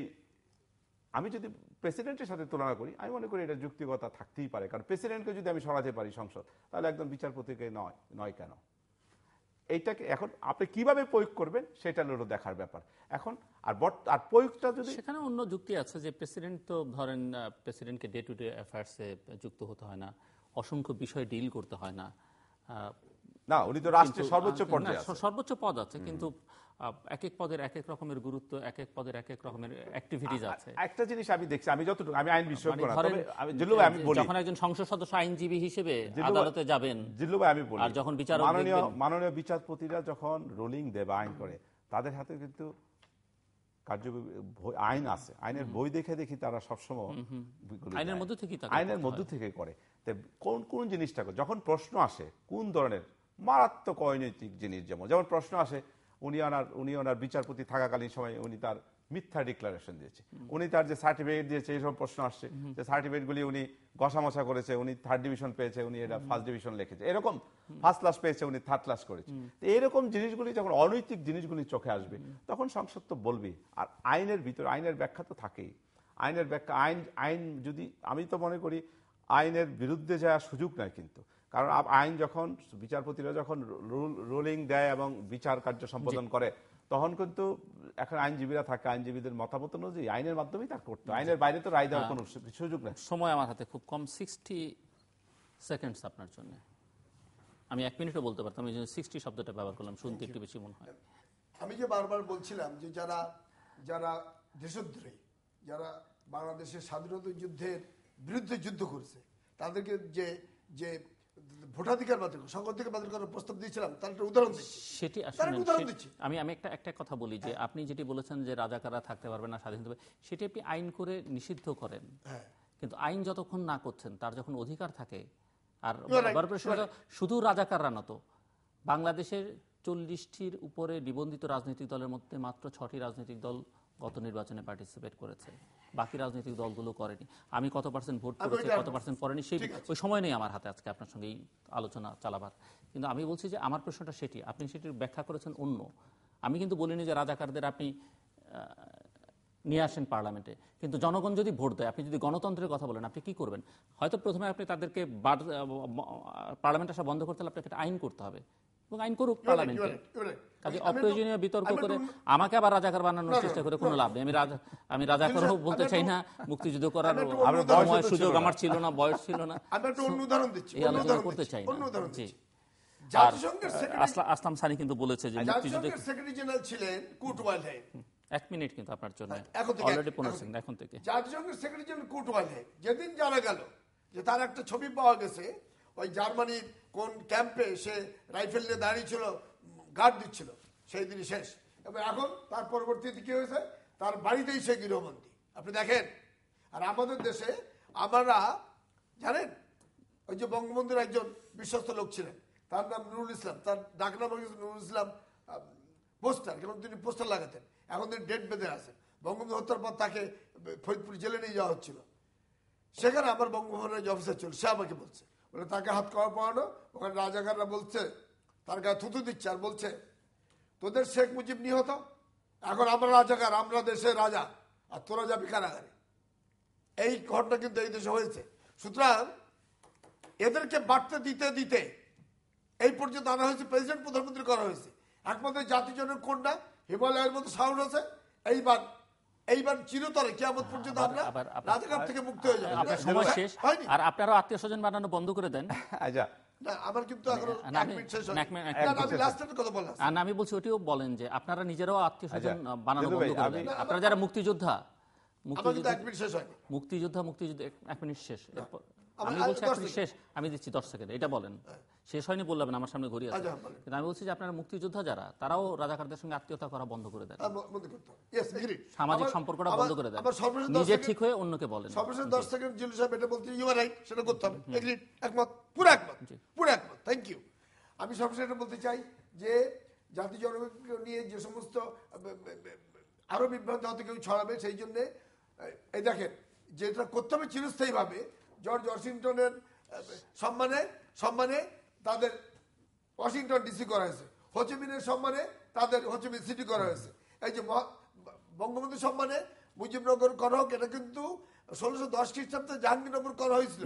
আমি যদি প্রেসিডেন্টের সাথে তুলনা করি আমি মনে করি এটা যুক্তিকতা থাকতেই পারে কারণ প্রেসিডেন্টকে যদি আমি সরাতে পারি সংসদ তাহলে একদম বিচারপতিকে নয় নয় কেন এইটাকে এখন আপনি কিভাবে প্রয়োগ করবেন সেটা হলো দেখার ব্যাপার এখন আর আর প্রয়োগটা যদি সেখানে অন্য যুক্তি আছে যে প্রেসিডেন্ট তো ধরেন প্রেসিডেন্টকে ডে টু ডে অ্যাফেয়ার্সে যুক্ত হতে হয় না অসংখ্য বিষয় ডিল করতে হয় না না উনি তো রাষ্ট্রের সর্বোচ্চ পর্যায়ে সর্বোচ্চ পদ আছে কিন্তু এক এক পদের এক এক রকমের গুরুত্ব এক এক পদের এক এক রকমের অ্যাক্টিভিটিস আছে একটা জিনিস আমি দেখছি আমি যতটুকু আমি আইন বিষয়ক মানে আমি বলি যখন একজন সংসদ সদস্য আইনজীবী হিসেবে আদালতে যাবেন জিল্লু ভাই আমি বলি আর যখন বিচারক মাননীয় মাননীয় বিচারপতিরা যখন রুলিং দেয় আইন করে তাদের হাতে কিন্তু কার্য আইন আছে আইনের বই দেখে দেখি তারা সবসময় আইনের মধ্যে থেকে আইনের মধ্যে থেকে করে কোন কোন জিনিসটা যখন প্রশ্ন আসে কোন ধরনের মারাত্মক অনৈতিক জিনিস যেমন যেমন প্রশ্ন আসে উনি ওনার উনি ওনার বিচারপতি থাকাকালীন সময়ে উনি তার মিথ্যা ডিক্লারেশন দিয়েছে উনি তার যে সার্টিফিকেট দিয়েছে এইসব প্রশ্ন আসছে যে সার্টিফিকেটগুলি উনি ঘষামশা করেছে উনি থার্ড ডিভিশন পেয়েছে উনি এটা ফার্স্ট ডিভিশন লিখেছে এরকম ফার্স্ট ক্লাস পেয়েছে উনি থার্ড ক্লাস করেছে এরকম জিনিসগুলি যখন অনৈতিক জিনিসগুলি চোখে আসবে তখন সংসদ তো বলবি আর আইনের ভিতরে আইনের ব্যাখ্যা তো থাকেই আইনের ব্যাখ্যা আইন আইন যদি আমি তো মনে করি আইনের বিরুদ্ধে যাওয়ার সুযোগ নাই কিন্তু কারণ আইন যখন বিচারপতিরা যখন রুলিং দেয় এবং বিচার কার্য সম্পাদন করে তখন কিন্তু এখন আইনজীবীরা থাকে আইনজীবীদের মতামত অনুযায়ী আইনের মাধ্যমেই তা করতে আইনের বাইরে তো রায় দেওয়ার হ্যাঁ। কোনো সুযোগ নেই সময় আমার হাতে খুব কম সিক্সটি সেকেন্ডস আপনার জন্য আমি এক মিনিটও বলতে পারতাম আমি জন্য সিক্সটি শব্দটা ব্যবহার করলাম শুনতে একটু বেশি মনে হয় আমি যে বারবার বলছিলাম যে যারা যারা দেশদ্রোহী যারা বাংলাদেশের স্বাধীনতা যুদ্ধের বিরুদ্ধে যুদ্ধ করছে তাদেরকে যে যে ভোটাধিকার বাতিল বাতিল করার প্রস্তাব দিয়েছিলাম তার একটা উদাহরণ সেটি আমি আমি একটা একটা কথা বলি যে হ্যাঁ। আপনি যেটি বলেছেন যে রাজাকাররা থাকতে পারবে না স্বাধীন সেটি আপনি আইন করে নিষিদ্ধ করেন হ্যাঁ। কিন্তু আইন যতক্ষণ না করছেন তার যখন অধিকার থাকে আর শুধু রাজাকাররা নত বাংলাদেশের চল্লিশটির উপরে নিবন্ধিত রাজনৈতিক দলের মধ্যে মাত্র ছটি রাজনৈতিক দল গত নির্বাচনে পার্টিসিপেট করেছে বাকি রাজনৈতিক দলগুলো করেনি আমি কত পার্সেন্ট ভোট করেছি কত পার্সেন্ট করেনি সেই ওই সময় নেই আমার হাতে আজকে আপনার সঙ্গে এই আলোচনা চালাবার কিন্তু আমি বলছি যে আমার প্রশ্নটা সেটি আপনি সেটির ব্যাখ্যা করেছেন অন্য আমি কিন্তু বলিনি যে রাজাকারদের আপনি নিয়ে আসেন পার্লামেন্টে কিন্তু জনগণ যদি ভোট দেয় আপনি যদি গণতন্ত্রের কথা বলেন আপনি কি করবেন হয়তো প্রথমে আপনি তাদেরকে পার্লামেন্ট আসা বন্ধ করতে হলে আপনাকে একটা আইন করতে হবে এবং আইন করুক পার্লামেন্টে কাজে অপ্রয়োজনীয় বিতর্ক করে আমাকে আবার রাজাকার বানানোর চেষ্টা করে কোনো লাভ নেই আমি রাজা আমি রাজাকার বলতে চাই না মুক্তিযুদ্ধ করার সুযোগ আমার ছিল না বয়স ছিল না এই আলোচনা করতে চাই আসলাম সানি কিন্তু বলেছে যে ছিলেন এক মিনিট কিন্তু আপনার জন্য অলরেডি হ্যাঁ, পনেরো সেকেন্ড এখন থেকে জাতিসংঘের সেক্রেটারি জেনারেল যেদিন জানা গেল যে তার একটা ছবি পাওয়া গেছে ওই জার্মানির কোন ক্যাম্পে সে রাইফেল নিয়ে দাঁড়িয়েছিল গার্ড দিচ্ছিল সেই দিনই শেষ এবং এখন তার পরবর্তীতে কী হয়েছে তার বাড়িতেই সে গৃহবন্দী আপনি দেখেন আর আমাদের দেশে আমরা জানেন ওই যে বঙ্গবন্ধুর একজন বিশ্বস্ত লোক ছিলেন তার নাম নুরুল ইসলাম তার ডাকনাম নুরুল ইসলাম পোস্টার কেন তিনি পোস্টার লাগাতেন এখন তিনি ডেট বেঁধে আছেন বঙ্গবন্ধু হত্যার পর তাকে ফরিদপুর জেলে নিয়ে যাওয়া হচ্ছিল সেখানে আমার বঙ্গভবনের যে অফিসার ছিল সে আমাকে বলছে বলে তাকে হাত করা পড়ানো ওখানে রাজাকাররা বলছে তার গায়ে থুতু দিচ্ছে আর বলছে তোদের শেখ মুজিব নিহত এখন আমরা রাজাকার আমরা দেশের রাজা আর তোরা যাবি কারাগারে এই ঘটনা কিন্তু এই দেশে হয়েছে সুতরাং এদেরকে বাড়তে দিতে দিতে এই পর্যন্ত আনা হয়েছে প্রেসিডেন্ট প্রধানমন্ত্রী করা হয়েছে একমাত্র জাতির জন্য কন্যা হিমালয়ের মতো সাউন্ড আছে এইবার এইবার চিরতরে পর্যন্ত আমরা থেকে মুক্ত হয়ে সময় শেষ আর আপনারা আত্মীয় স্বজন বানানো বন্ধ করে দেন (laughs) আচ্ছা আমি বলছি ওটিও বলেন যে আপনারা নিজেরাও আত্মীয় আচ্ছা। স্বজন বানানো বন্ধ করে দেন আপনারা যারা মুক্তিযোদ্ধা মুক্তিযোদ্ধা মুক্তিযোদ্ধা মুক্তিযুদ্ধ এক মিনিট শেষ এরপর আমি বলছি আপনি শেষ আমি দিচ্ছি দশ সেকেন্ড এটা বলেন হ্যাঁ। শেষ হয়নি বললাম আমার সামনে ঘুরিয়ে আচ্ছা, হ্যাঁ, কিন্তু আমি বলছি যে আপনারা মুক্তিযোদ্ধা যারা তারাও রাজাকারদের সঙ্গে আত্মীয়তা করা বন্ধ করে দেন সামাজিক সম্পর্কটা বন্ধ করে দেন নিজে ঠিক হয়ে অন্যকে বলেন সর্বশেষ দশ সেকেন্ড জিলু সাহেব এটা ইউ আর রাইট সেটা করতে হবে একমত পুরো একমত পুরো একমত থ্যাংক ইউ আমি সর্বশেষ এটা বলতে চাই যে জাতি জনগণ নিয়ে যে সমস্ত আরো বিভ্রান্ত হয়তো কেউ ছড়াবে সেই জন্যে এই দেখেন যেটা করতে হবে চিরস্থায়ীভাবে জর্জ ওয়াশিংটনের সম্মানে সম্মানে তাদের ওয়াশিংটন ডিসি করা হয়েছে হোচিমিনের সম্মানে তাদের হোচিমিন সিটি করা হয়েছে এই যে বঙ্গবন্ধু সম্মানে মুজিবনগর করা হোক এটা কিন্তু ষোলোশো দশ খ্রিস্টাব্দে জাহাঙ্গীরনগর করা হয়েছিল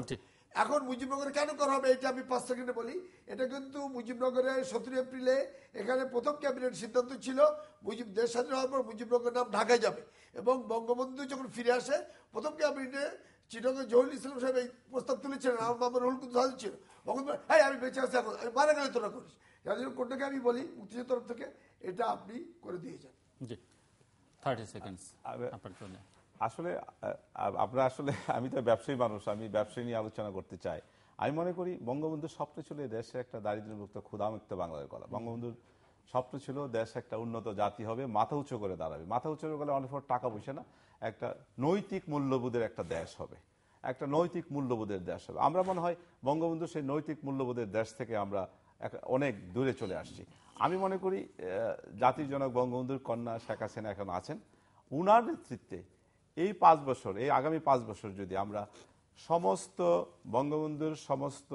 এখন মুজিবনগরে কেন করা হবে এটা আমি পাঁচ সেকেন্ডে বলি এটা কিন্তু মুজিবনগরে সতেরো এপ্রিলে এখানে প্রথম ক্যাবিনেট সিদ্ধান্ত ছিল মুজিব দেশ স্বাধীন হওয়ার পর মুজিবনগরের নাম ঢাকায় যাবে এবং বঙ্গবন্ধু যখন ফিরে আসে প্রথম ক্যাবিনেটে চিটাগঞ্জ জহুল ইসলাম সাহেব এই প্রস্তাব তুলেছিলেন আমার বাবা রুহুল কিন্তু হাজির ছিল হ্যাঁ আমি বেঁচে আছি এখন আমি মারা গেলে তোরা করিস যার জন্য কোনটাকে আমি বলি মুক্তিযুদ্ধ তরফ থেকে এটা আপনি করে দিয়ে যান জি থার্টি সেকেন্ডস আপনার জন্য আসলে আমরা আসলে আমি তো ব্যবসায়ী মানুষ আমি ব্যবসায়ী নিয়ে আলোচনা করতে চাই আমি মনে করি বঙ্গবন্ধুর স্বপ্ন ছিল দেশে একটা দারিদ্র্যমুক্ত ক্ষুধামুক্ত বাংলাদেশ করা বঙ্গবন্ধুর স্বপ্ন ছিল দেশ একটা উন্নত জাতি হবে মাথা উঁচু করে দাঁড়াবে মাথা উঁচু করে অনেক টাকা পয়সা না একটা নৈতিক মূল্যবোধের একটা দেশ হবে একটা নৈতিক মূল্যবোধের দেশ হবে আমরা মনে হয় বঙ্গবন্ধু সেই নৈতিক মূল্যবোধের দেশ থেকে আমরা অনেক দূরে চলে আসছি আমি মনে করি জাতির জনক বঙ্গবন্ধুর কন্যা শেখ হাসিনা এখন আছেন উনার নেতৃত্বে এই পাঁচ বছর এই আগামী পাঁচ বছর যদি আমরা সমস্ত বঙ্গবন্ধুর সমস্ত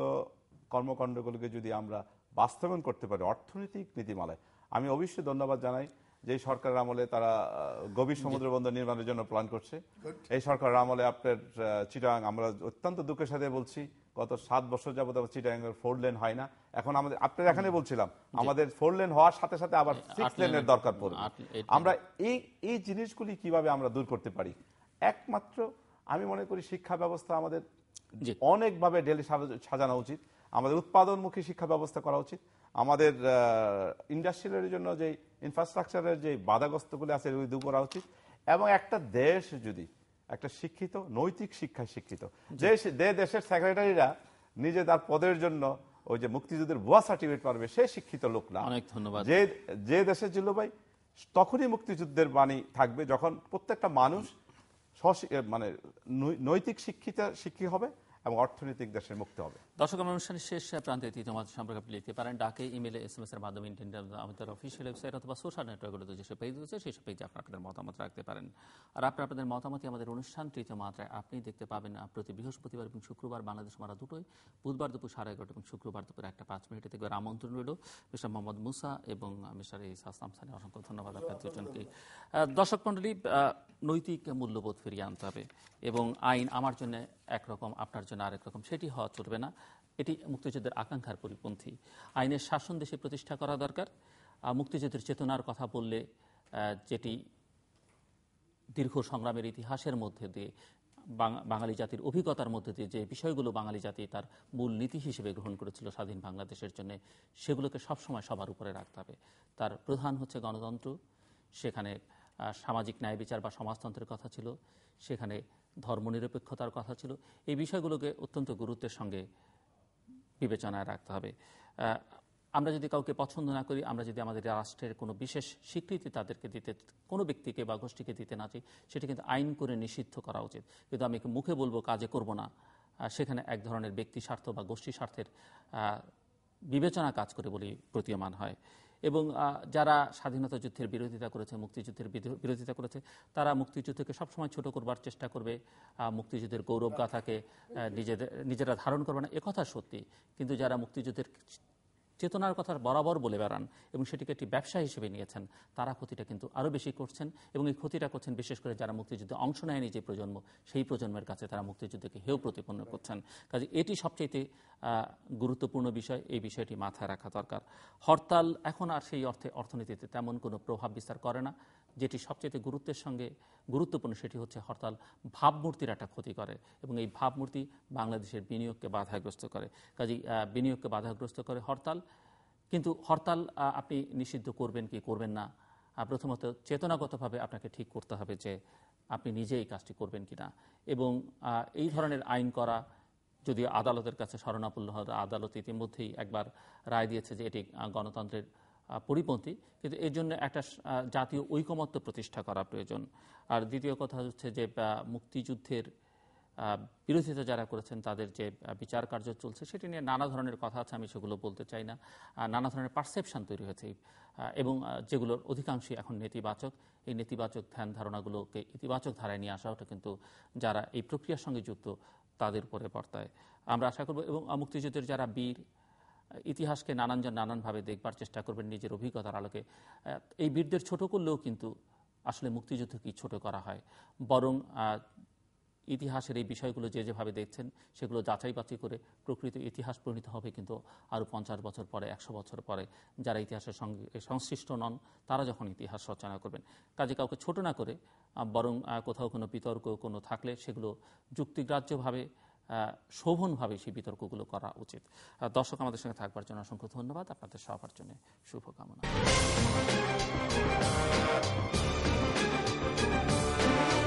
কর্মকাণ্ডগুলোকে যদি আমরা বাস্তবায়ন করতে পারি অর্থনৈতিক নীতিমালায় আমি অবশ্যই ধন্যবাদ জানাই যে সরকার আমলে তারা গভীর সমুদ্র বন্দর নির্মাণের জন্য প্ল্যান করছে এই সরকার আমলে আপনার চিটাং আমরা অত্যন্ত দুঃখের সাথে বলছি গত সাত বছর যাবত চিটাং এর ফোর লেন হয় না এখন আমাদের আপনার এখানে বলছিলাম আমাদের ফোর লেন হওয়ার সাথে সাথে আবার সিক্স লেনের দরকার পড়বে আমরা এই এই জিনিসগুলি কিভাবে আমরা দূর করতে পারি একমাত্র আমি মনে করি শিক্ষা ব্যবস্থা আমাদের অনেকভাবে ডেলি সাজানো উচিত আমাদের উৎপাদনমুখী শিক্ষা ব্যবস্থা করা উচিত আমাদের ইন্ডাস্ট্রিয়ালের জন্য যে ইনফ্রাস্ট্রাকচারের যে বাধাগ্রস্তগুলো আছে এগুলি দূর করা উচিত এবং একটা দেশ যদি একটা শিক্ষিত নৈতিক শিক্ষায় শিক্ষিত যে দেশের সেক্রেটারিরা নিজে তার পদের জন্য ওই যে মুক্তিযুদ্ধের ভুয়া সার্টিফিকেট পারবে সে শিক্ষিত লোক না অনেক ধন্যবাদ যে যে দেশে ছিল ভাই তখনই মুক্তিযুদ্ধের বাণী থাকবে যখন প্রত্যেকটা মানুষ মানে নৈতিক শিক্ষিত শিক্ষিত হবে এবং অর্থনৈতিক দেশের মুক্তি হবে দর্শক অনুষ্ঠানের শেষ প্রান্তে ইতিমধ্যে সম্পর্কে আপনি লিখতে পারেন ডাকে ইমেলে এস এম এস এর মাধ্যমে ইন্টারনেট আমাদের অফিসিয়াল ওয়েবসাইট অথবা সোশ্যাল নেটওয়ার্কগুলোতে যেসব পেজ রয়েছে সেসব পেজে আপনি আপনাদের মতামত রাখতে পারেন আর আপনি আপনাদের মতামতই আমাদের অনুষ্ঠান তৃতীয় মাত্রায় আপনি দেখতে পাবেন প্রতি বৃহস্পতিবার এবং শুক্রবার বাংলাদেশ মারা দুটোই বুধবার দুপুর সাড়ে এগারোটা এবং শুক্রবার দুপুর একটা পাঁচ মিনিটে থেকে আমন্ত্রণ রইল মিস্টার মোহাম্মদ মুসা এবং মিস্টার ইস আসলাম সানি অসংখ্য ধন্যবাদ আপনার দুজনকে দর্শক মন্ডলী নৈতিক মূল্যবোধ ফিরিয়ে আনতে হবে এবং আইন আমার জন্য একরকম আপনার জন্য আরেক রকম সেটি হওয়া চলবে না এটি মুক্তিযুদ্ধের আকাঙ্ক্ষার পরিপন্থী আইনের শাসন দেশে প্রতিষ্ঠা করা দরকার মুক্তিযুদ্ধের চেতনার কথা বললে যেটি দীর্ঘ সংগ্রামের ইতিহাসের মধ্যে দিয়ে বাঙালি জাতির অভিজ্ঞতার মধ্যে দিয়ে যে বিষয়গুলো বাঙালি জাতি তার মূল নীতি হিসেবে গ্রহণ করেছিল স্বাধীন বাংলাদেশের জন্য সেগুলোকে সবসময় সবার উপরে রাখতে হবে তার প্রধান হচ্ছে গণতন্ত্র সেখানে সামাজিক ন্যায় বিচার বা সমাজতন্ত্রের কথা ছিল সেখানে ধর্মনিরপেক্ষতার কথা ছিল এই বিষয়গুলোকে অত্যন্ত গুরুত্বের সঙ্গে বিবেচনায় রাখতে হবে আমরা যদি কাউকে পছন্দ না করি আমরা যদি আমাদের রাষ্ট্রের কোনো বিশেষ স্বীকৃতি তাদেরকে দিতে কোনো ব্যক্তিকে বা গোষ্ঠীকে দিতে না চাই সেটা কিন্তু আইন করে নিষিদ্ধ করা উচিত কিন্তু আমি মুখে বলবো কাজে করব না সেখানে এক ধরনের ব্যক্তি স্বার্থ বা গোষ্ঠী স্বার্থের বিবেচনা কাজ করে বলি প্রতীয়মান হয় এবং যারা স্বাধীনতা যুদ্ধের বিরোধিতা করেছে মুক্তিযুদ্ধের বিরোধিতা করেছে তারা মুক্তিযুদ্ধকে সবসময় ছোট করবার চেষ্টা করবে মুক্তিযুদ্ধের গৌরব গাথাকে নিজেদের নিজেরা ধারণ করবে না একথা সত্যি কিন্তু যারা মুক্তিযুদ্ধের চেতনার কথা বরাবর বলে বেড়ান এবং সেটিকে একটি ব্যবসা হিসেবে নিয়েছেন তারা ক্ষতিটা কিন্তু আরও বেশি করছেন এবং এই ক্ষতিটা করছেন বিশেষ করে যারা মুক্তিযুদ্ধে অংশ নেয়নি যে প্রজন্ম সেই প্রজন্মের কাছে তারা মুক্তিযুদ্ধকে হেউ প্রতিপন্ন করছেন কাজে এটি সবচেয়ে গুরুত্বপূর্ণ বিষয় এই বিষয়টি মাথায় রাখা দরকার হরতাল এখন আর সেই অর্থে অর্থনীতিতে তেমন কোনো প্রভাব বিস্তার করে না যেটি সবচেয়ে গুরুত্বের সঙ্গে গুরুত্বপূর্ণ সেটি হচ্ছে হরতাল ভাবমূর্তির একটা ক্ষতি করে এবং এই ভাবমূর্তি বাংলাদেশের বিনিয়োগকে বাধাগ্রস্ত করে কাজেই বিনিয়োগকে বাধাগ্রস্ত করে হরতাল কিন্তু হরতাল আপনি নিষিদ্ধ করবেন কি করবেন না প্রথমত চেতনাগতভাবে আপনাকে ঠিক করতে হবে যে আপনি নিজে এই কাজটি করবেন কি না এবং এই ধরনের আইন করা যদি আদালতের কাছে শরণাপন্ন হয় আদালত ইতিমধ্যেই একবার রায় দিয়েছে যে এটি গণতন্ত্রের পরিপন্থী কিন্তু এর জন্য একটা জাতীয় ঐকমত্য প্রতিষ্ঠা করা প্রয়োজন আর দ্বিতীয় কথা হচ্ছে যে মুক্তিযুদ্ধের বিরোধিতা যারা করেছেন তাদের যে বিচার কার্য চলছে সেটি নিয়ে নানা ধরনের কথা আছে আমি সেগুলো বলতে চাই না নানা ধরনের পারসেপশান তৈরি হয়েছে এবং যেগুলোর অধিকাংশই এখন নেতিবাচক এই নেতিবাচক ধ্যান ধারণাগুলোকে ইতিবাচক ধারায় নিয়ে আসা ওটা কিন্তু যারা এই প্রক্রিয়ার সঙ্গে যুক্ত তাদের উপরে বর্তায় আমরা আশা করব এবং মুক্তিযুদ্ধের যারা বীর ইতিহাসকে নানানজন নানানভাবে দেখবার চেষ্টা করবেন নিজের অভিজ্ঞতার আলোকে এই বীরদের ছোট করলেও কিন্তু আসলে মুক্তিযুদ্ধ কি ছোট করা হয় বরং ইতিহাসের এই বিষয়গুলো যে যেভাবে দেখছেন সেগুলো যাচাই বাছাই করে প্রকৃত ইতিহাস পরিণত হবে কিন্তু আরও পঞ্চাশ বছর পরে একশো বছর পরে যারা ইতিহাসের সঙ্গে সংশ্লিষ্ট নন তারা যখন ইতিহাস রচনা করবেন কাজে কাউকে ছোট না করে বরং কোথাও কোনো বিতর্ক কোনো থাকলে সেগুলো যুক্তিগ্রাহ্যভাবে শোভনভাবে সেই বিতর্কগুলো করা উচিত দর্শক আমাদের সঙ্গে থাকবার জন্য অসংখ্য ধন্যবাদ আপনাদের সবার জন্য শুভকামনা